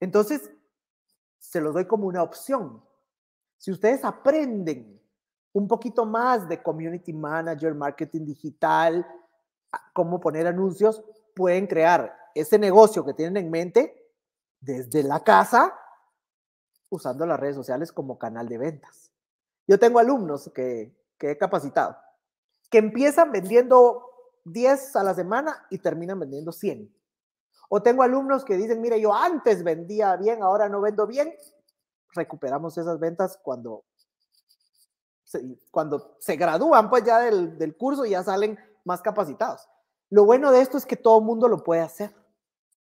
Speaker 1: Entonces, se los doy como una opción. Si ustedes aprenden un poquito más de community manager, marketing digital, cómo poner anuncios, pueden crear ese negocio que tienen en mente desde la casa usando las redes sociales como canal de ventas. Yo tengo alumnos que, que he capacitado, que empiezan vendiendo 10 a la semana y terminan vendiendo 100. O tengo alumnos que dicen, mire, yo antes vendía bien, ahora no vendo bien. Recuperamos esas ventas cuando se, cuando se gradúan pues ya del, del curso y ya salen más capacitados. Lo bueno de esto es que todo el mundo lo puede hacer.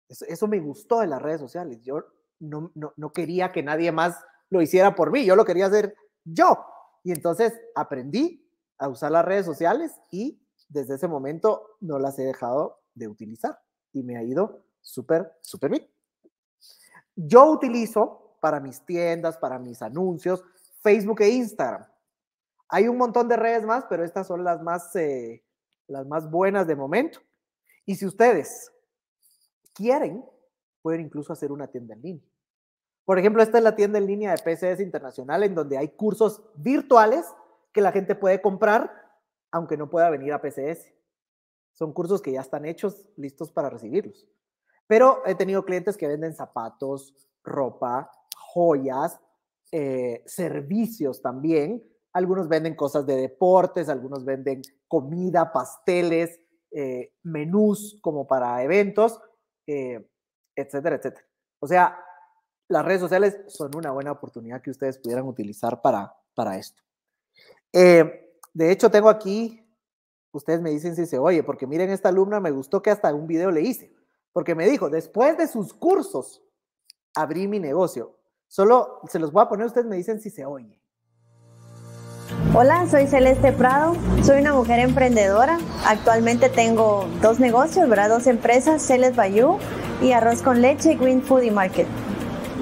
Speaker 1: Eso, eso, me gustó de las redes sociales. Yo no, quería que nadie más lo hiciera por mí, yo lo quería hacer yo. Y entonces aprendí a usar las redes sociales y desde ese momento no las he dejado de utilizar y me ha ido súper, súper bien. Yo utilizo para mis tiendas, para mis anuncios, Facebook e Instagram. Hay un montón de redes más, pero estas son las más, eh, las más buenas de momento. Y si ustedes quieren pueden incluso hacer una tienda en línea. Por ejemplo, esta es la tienda en línea de PCS Internacional en donde hay cursos virtuales que la gente puede comprar aunque no pueda venir a PCS. Son cursos que ya están hechos, listos para recibirlos. Pero he tenido clientes que venden zapatos, ropa, joyas, eh, servicios también. Algunos venden cosas de deportes, algunos venden comida, pasteles, eh, menús como para eventos. Eh, etcétera, etcétera. O sea, las redes sociales son una buena oportunidad que ustedes pudieran utilizar para, para esto. Eh, de hecho, tengo aquí, ustedes me dicen si se oye, porque miren, esta alumna me gustó que hasta un video le hice, porque me dijo, después de sus cursos, abrí mi negocio. Solo se los voy a poner, ustedes me dicen si se oye. Hola, soy Celeste Prado, soy una mujer emprendedora. Actualmente tengo dos negocios, ¿verdad? Dos empresas, Celeste Bayou y arroz con leche Green Foodie Market.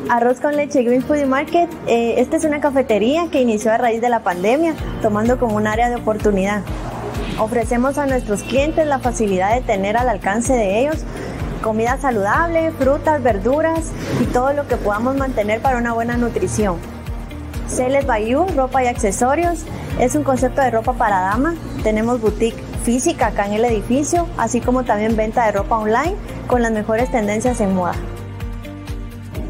Speaker 1: Arroz con leche Green Foodie Market, eh, esta es una cafetería que inició a raíz de la pandemia, tomando como un área de oportunidad. Ofrecemos a nuestros clientes la facilidad de tener al alcance de ellos comida saludable, frutas, verduras y todo lo que podamos mantener para una buena nutrición. Celes Bayou, ropa y accesorios, es un concepto de ropa para dama. Tenemos boutique física acá en el edificio, así como también venta de ropa online con las mejores tendencias en moda.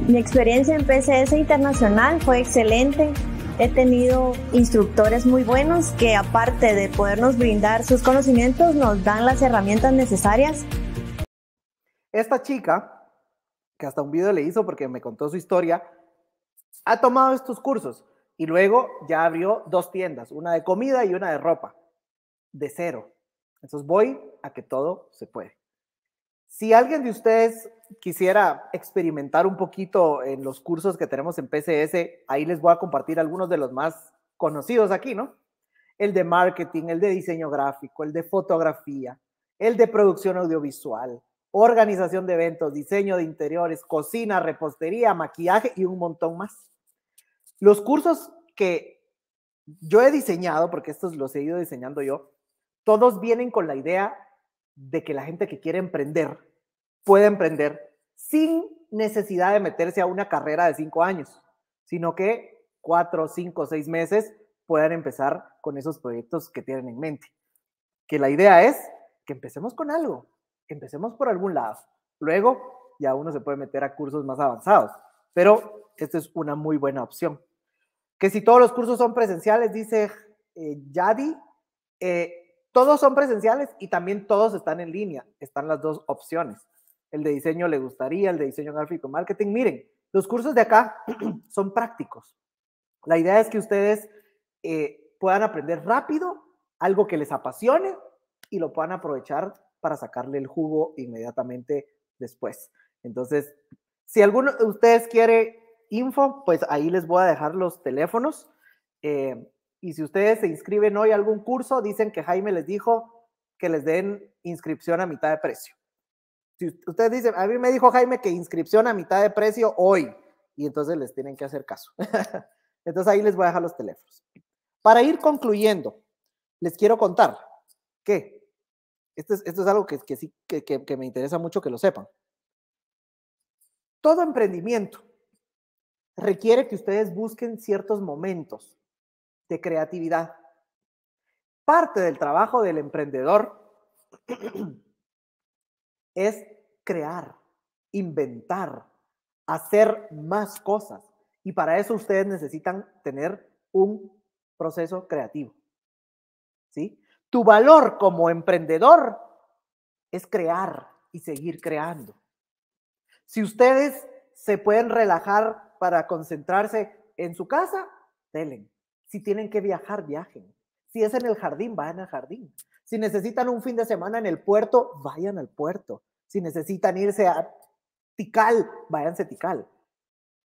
Speaker 1: Mi experiencia en PCS Internacional fue excelente. He tenido instructores muy buenos que aparte de podernos brindar sus conocimientos, nos dan las herramientas necesarias. Esta chica, que hasta un video le hizo porque me contó su historia, ha tomado estos cursos y luego ya abrió dos tiendas, una de comida y una de ropa, de cero. Entonces voy a que todo se puede. Si alguien de ustedes quisiera experimentar un poquito en los cursos que tenemos en PCS, ahí les voy a compartir algunos de los más conocidos aquí, ¿no? El de marketing, el de diseño gráfico, el de fotografía, el de producción audiovisual, organización de eventos, diseño de interiores, cocina, repostería, maquillaje y un montón más. Los cursos que yo he diseñado, porque estos los he ido diseñando yo, todos vienen con la idea de que la gente que quiere emprender puede emprender sin necesidad de meterse a una carrera de cinco años, sino que cuatro, cinco, seis meses puedan empezar con esos proyectos que tienen en mente. Que la idea es que empecemos con algo, empecemos por algún lado. Luego ya uno se puede meter a cursos más avanzados, pero esta es una muy buena opción. Que si todos los cursos son presenciales, dice eh, Yadi, eh, todos son presenciales y también todos están en línea. Están las dos opciones. El de diseño le gustaría, el de diseño gráfico, marketing. Miren, los cursos de acá son prácticos. La idea es que ustedes eh, puedan aprender rápido algo que les apasione y lo puedan aprovechar para sacarle el jugo inmediatamente después. Entonces, si alguno de ustedes quiere info, pues ahí les voy a dejar los teléfonos. Eh, y si ustedes se inscriben hoy a algún curso, dicen que Jaime les dijo que les den inscripción a mitad de precio. Si ustedes dicen, a mí me dijo Jaime que inscripción a mitad de precio hoy, y entonces les tienen que hacer caso. entonces ahí les voy a dejar los teléfonos. Para ir concluyendo, les quiero contar que esto es, algo que, que sí que me interesa mucho que lo sepan. Todo emprendimiento requiere que ustedes busquen ciertos momentos de creatividad. Parte del trabajo del emprendedor es crear, inventar, hacer más cosas. Y para eso ustedes necesitan tener un proceso creativo. ¿Sí? Tu valor como emprendedor es crear y seguir creando. Si ustedes se pueden relajar para concentrarse en su casa, delen. Si tienen que viajar, viajen. Si es en el jardín, vayan al jardín. Si necesitan un fin de semana en el puerto, vayan al puerto. Si necesitan irse a Tikal, váyanse a Tikal.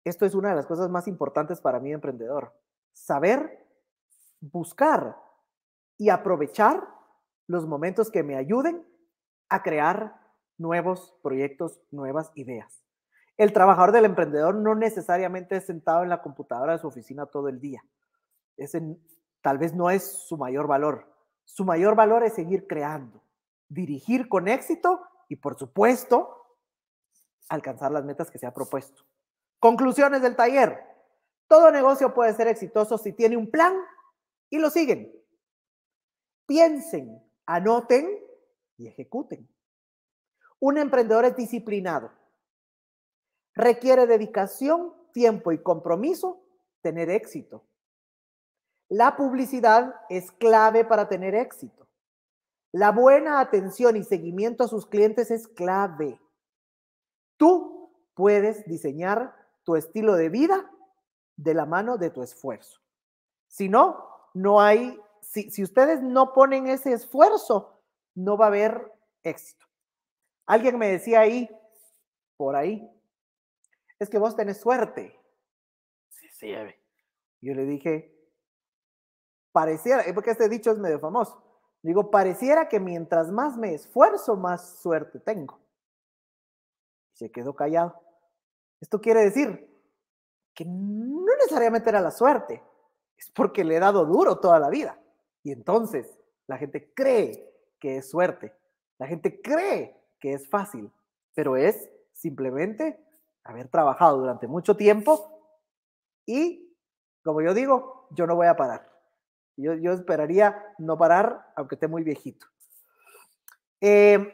Speaker 1: Esto es una de las cosas más importantes para mí, emprendedor. Saber, buscar y aprovechar los momentos que me ayuden a crear nuevos proyectos, nuevas ideas. El trabajador del emprendedor no necesariamente es sentado en la computadora de su oficina todo el día ese tal vez no es su mayor valor. Su mayor valor es seguir creando, dirigir con éxito y, por supuesto, alcanzar las metas que se ha propuesto. Conclusiones del taller. Todo negocio puede ser exitoso si tiene un plan y lo siguen. Piensen, anoten y ejecuten. Un emprendedor es disciplinado. Requiere dedicación, tiempo y compromiso tener éxito. La publicidad es clave para tener éxito. La buena atención y seguimiento a sus clientes es clave. Tú puedes diseñar tu estilo de vida de la mano de tu esfuerzo. Si no, no hay, si, ustedes no ponen ese esfuerzo, no va a haber éxito. Alguien me decía ahí, por ahí, es que vos tenés suerte. Sí, sí, Yo le dije, pareciera, porque este dicho es medio famoso, digo, pareciera que mientras más me esfuerzo, más suerte tengo. Se quedó callado. Esto quiere decir que no necesariamente era la suerte, es porque le he dado duro toda la vida. Y entonces la gente cree que es suerte, la gente cree que es fácil, pero es simplemente haber trabajado durante mucho tiempo y, como yo digo, yo no voy a parar. Yo, yo esperaría no parar, aunque esté muy viejito. Em,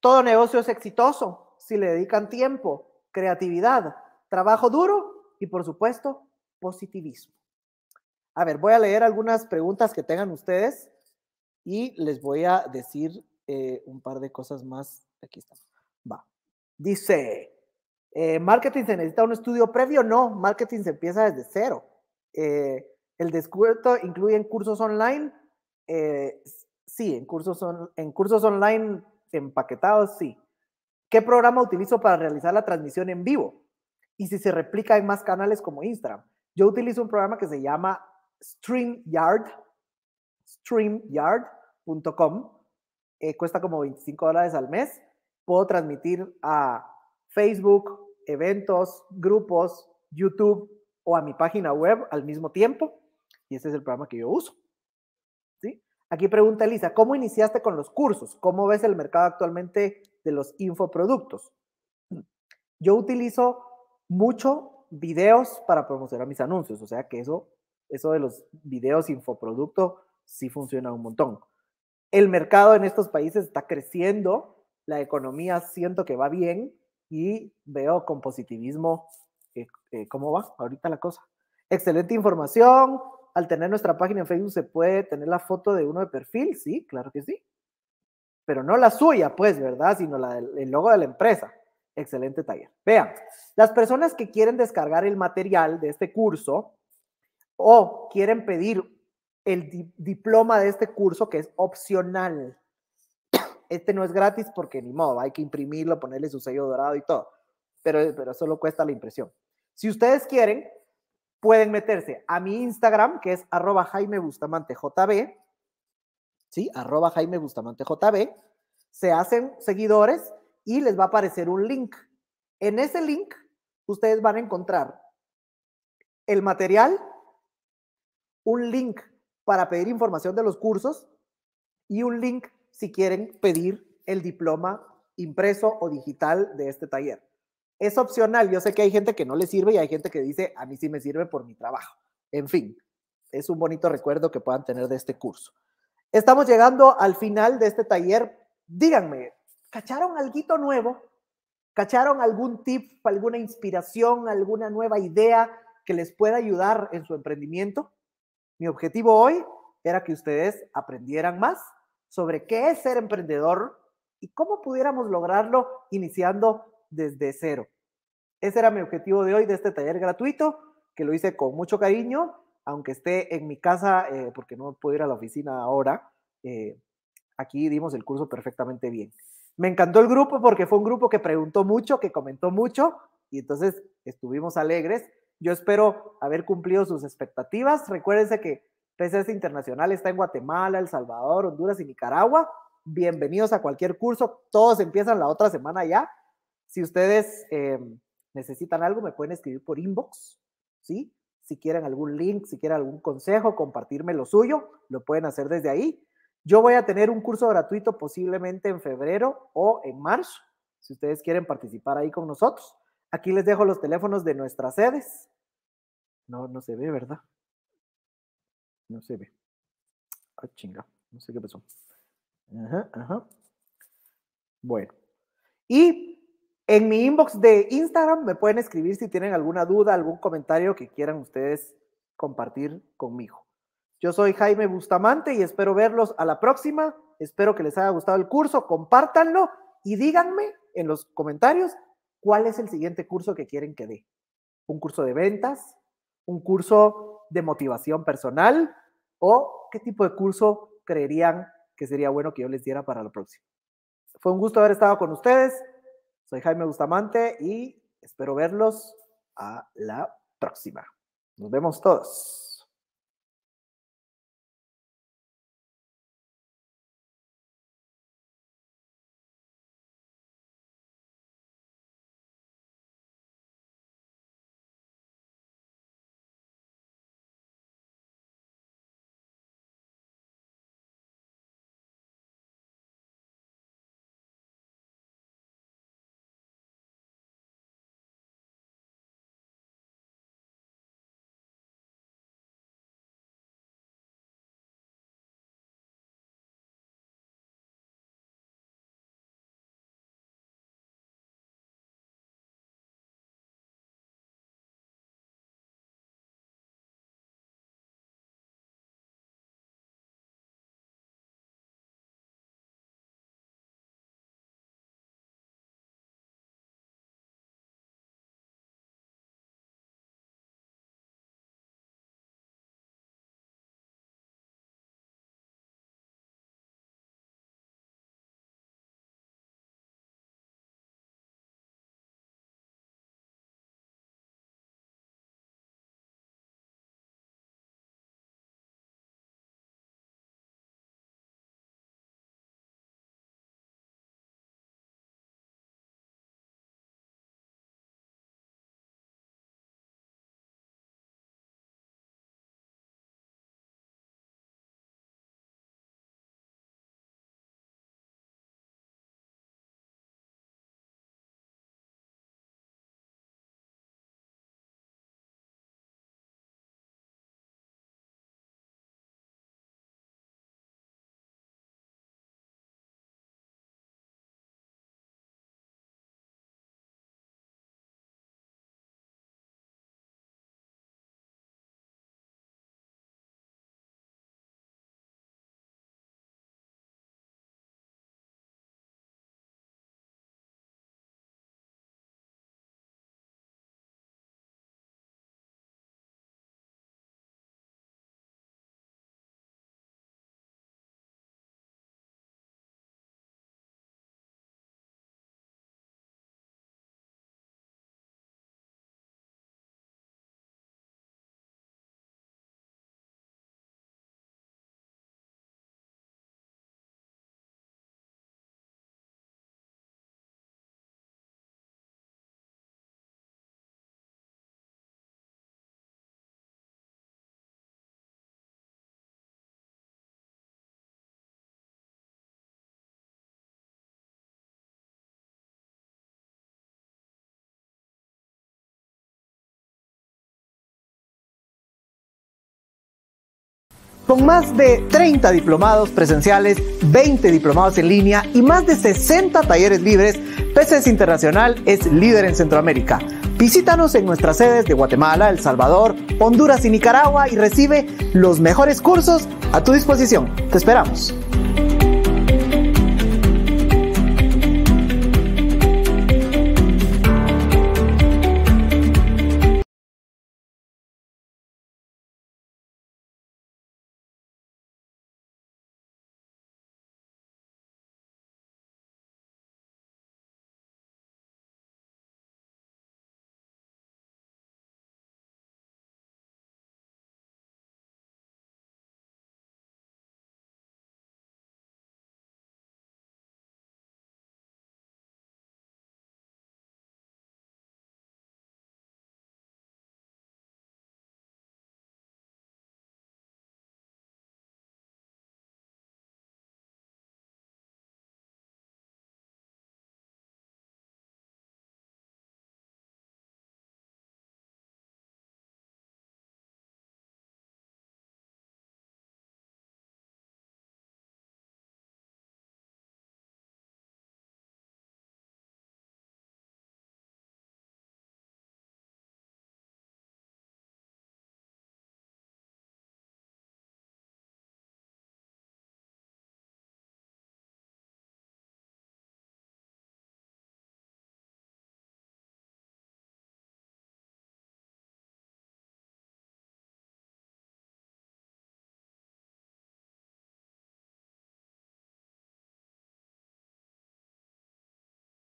Speaker 1: todo negocio es exitoso si le dedican tiempo, creatividad, trabajo duro y, por supuesto, positivismo. A ver, voy a leer algunas preguntas que tengan ustedes y les voy a decir eh, un par de cosas más. Aquí está. Va. Dice, eh, ¿marketing se necesita un estudio previo? No, marketing se empieza desde cero. Eh, ¿El descuento incluye en cursos online? Eh, sí, en cursos, en cursos online empaquetados, sí. ¿Qué programa utilizo para realizar la transmisión en vivo? Y si se replica en más canales como Instagram. Yo utilizo un programa que se llama StreamYard, streamyard.com. Eh, cuesta como 25 dólares al mes. Puedo transmitir a Facebook, eventos, grupos, YouTube o a mi página web al mismo tiempo. Y este es el programa que yo uso. ¿Sí? Aquí pregunta Elisa, ¿cómo iniciaste con los cursos? ¿Cómo ves el mercado actualmente de los infoproductos? Yo utilizo mucho videos para promocionar mis anuncios, o sea que eso, eso de los videos infoproducto sí funciona un montón. El mercado en estos países está creciendo, la economía siento que va bien y veo con positivismo eh, eh, cómo va ahorita la cosa. Excelente información, al tener nuestra página en Facebook se puede tener la foto de uno de perfil, sí, claro que sí. Pero no la suya, pues, ¿verdad? Sino la del, el logo de la empresa. Excelente taller. Vean, las personas que quieren descargar el material de este curso o quieren pedir el diploma de este curso que es opcional. Este no es gratis porque ni modo, hay que imprimirlo, ponerle su sello dorado y todo, pero, pero solo cuesta la impresión. Si ustedes quieren, pueden meterse a mi Instagram, que es arroba Jaime Bustamante ¿sí? Arroba Jaime Bustamante se hacen seguidores y les va a aparecer un link. En ese link, ustedes van a encontrar el material, un link para pedir información de los cursos y un link si quieren pedir el diploma impreso o digital de este taller es opcional. Yo sé que hay gente que no le sirve y hay gente que dice, a mí sí me sirve por mi trabajo. En fin, es un bonito recuerdo que puedan tener de este curso. Estamos llegando al final de este taller. Díganme, ¿cacharon algo nuevo? ¿Cacharon algún tip, alguna inspiración, alguna nueva idea que les pueda ayudar en su emprendimiento? Mi objetivo hoy era que ustedes aprendieran más sobre qué es ser emprendedor y cómo pudiéramos lograrlo iniciando desde cero. Ese era mi objetivo de hoy, de este taller gratuito, que lo hice con mucho cariño, aunque esté en mi casa, eh, porque no puedo ir a la oficina ahora. Eh, aquí dimos el curso perfectamente bien. Me encantó el grupo porque fue un grupo que preguntó mucho, que comentó mucho, y entonces estuvimos alegres. Yo espero haber cumplido sus expectativas. Recuérdense que PCS Internacional está en Guatemala, El Salvador, Honduras y Nicaragua. Bienvenidos a cualquier curso. Todos empiezan la otra semana ya. Si ustedes em, necesitan algo, me pueden escribir por inbox, ¿sí? Si quieren algún link, si quieren algún consejo, compartirme lo suyo, lo pueden hacer desde ahí. Yo voy a tener un curso gratuito posiblemente en febrero o en marzo, si ustedes quieren participar ahí con nosotros. Aquí les dejo los teléfonos de nuestras sedes. No, no se ve, ¿verdad? No se ve. Ah, chinga, no sé qué pasó. Ajá, ajá. Bueno. Y en mi inbox de Instagram me pueden escribir si tienen alguna duda, algún comentario que quieran ustedes compartir conmigo. Yo soy Jaime Bustamante y espero verlos a la próxima. Espero que les haya gustado el curso, compártanlo y díganme en los comentarios cuál es el siguiente curso que quieren que dé. Un curso de ventas, un curso de motivación personal o qué tipo de curso creerían que sería bueno que yo les diera para la próxima. Fue un gusto haber estado con ustedes. Soy Jaime Bustamante y espero verlos a la próxima. Nos vemos todos. con más de 30 diplomados presenciales, 20 diplomados en línea y más de 60 talleres libres, PCS Internacional es líder en Centroamérica. Visítanos en nuestras sedes de Guatemala, El Salvador, Honduras y Nicaragua y recibe los mejores cursos a tu disposición. Te esperamos.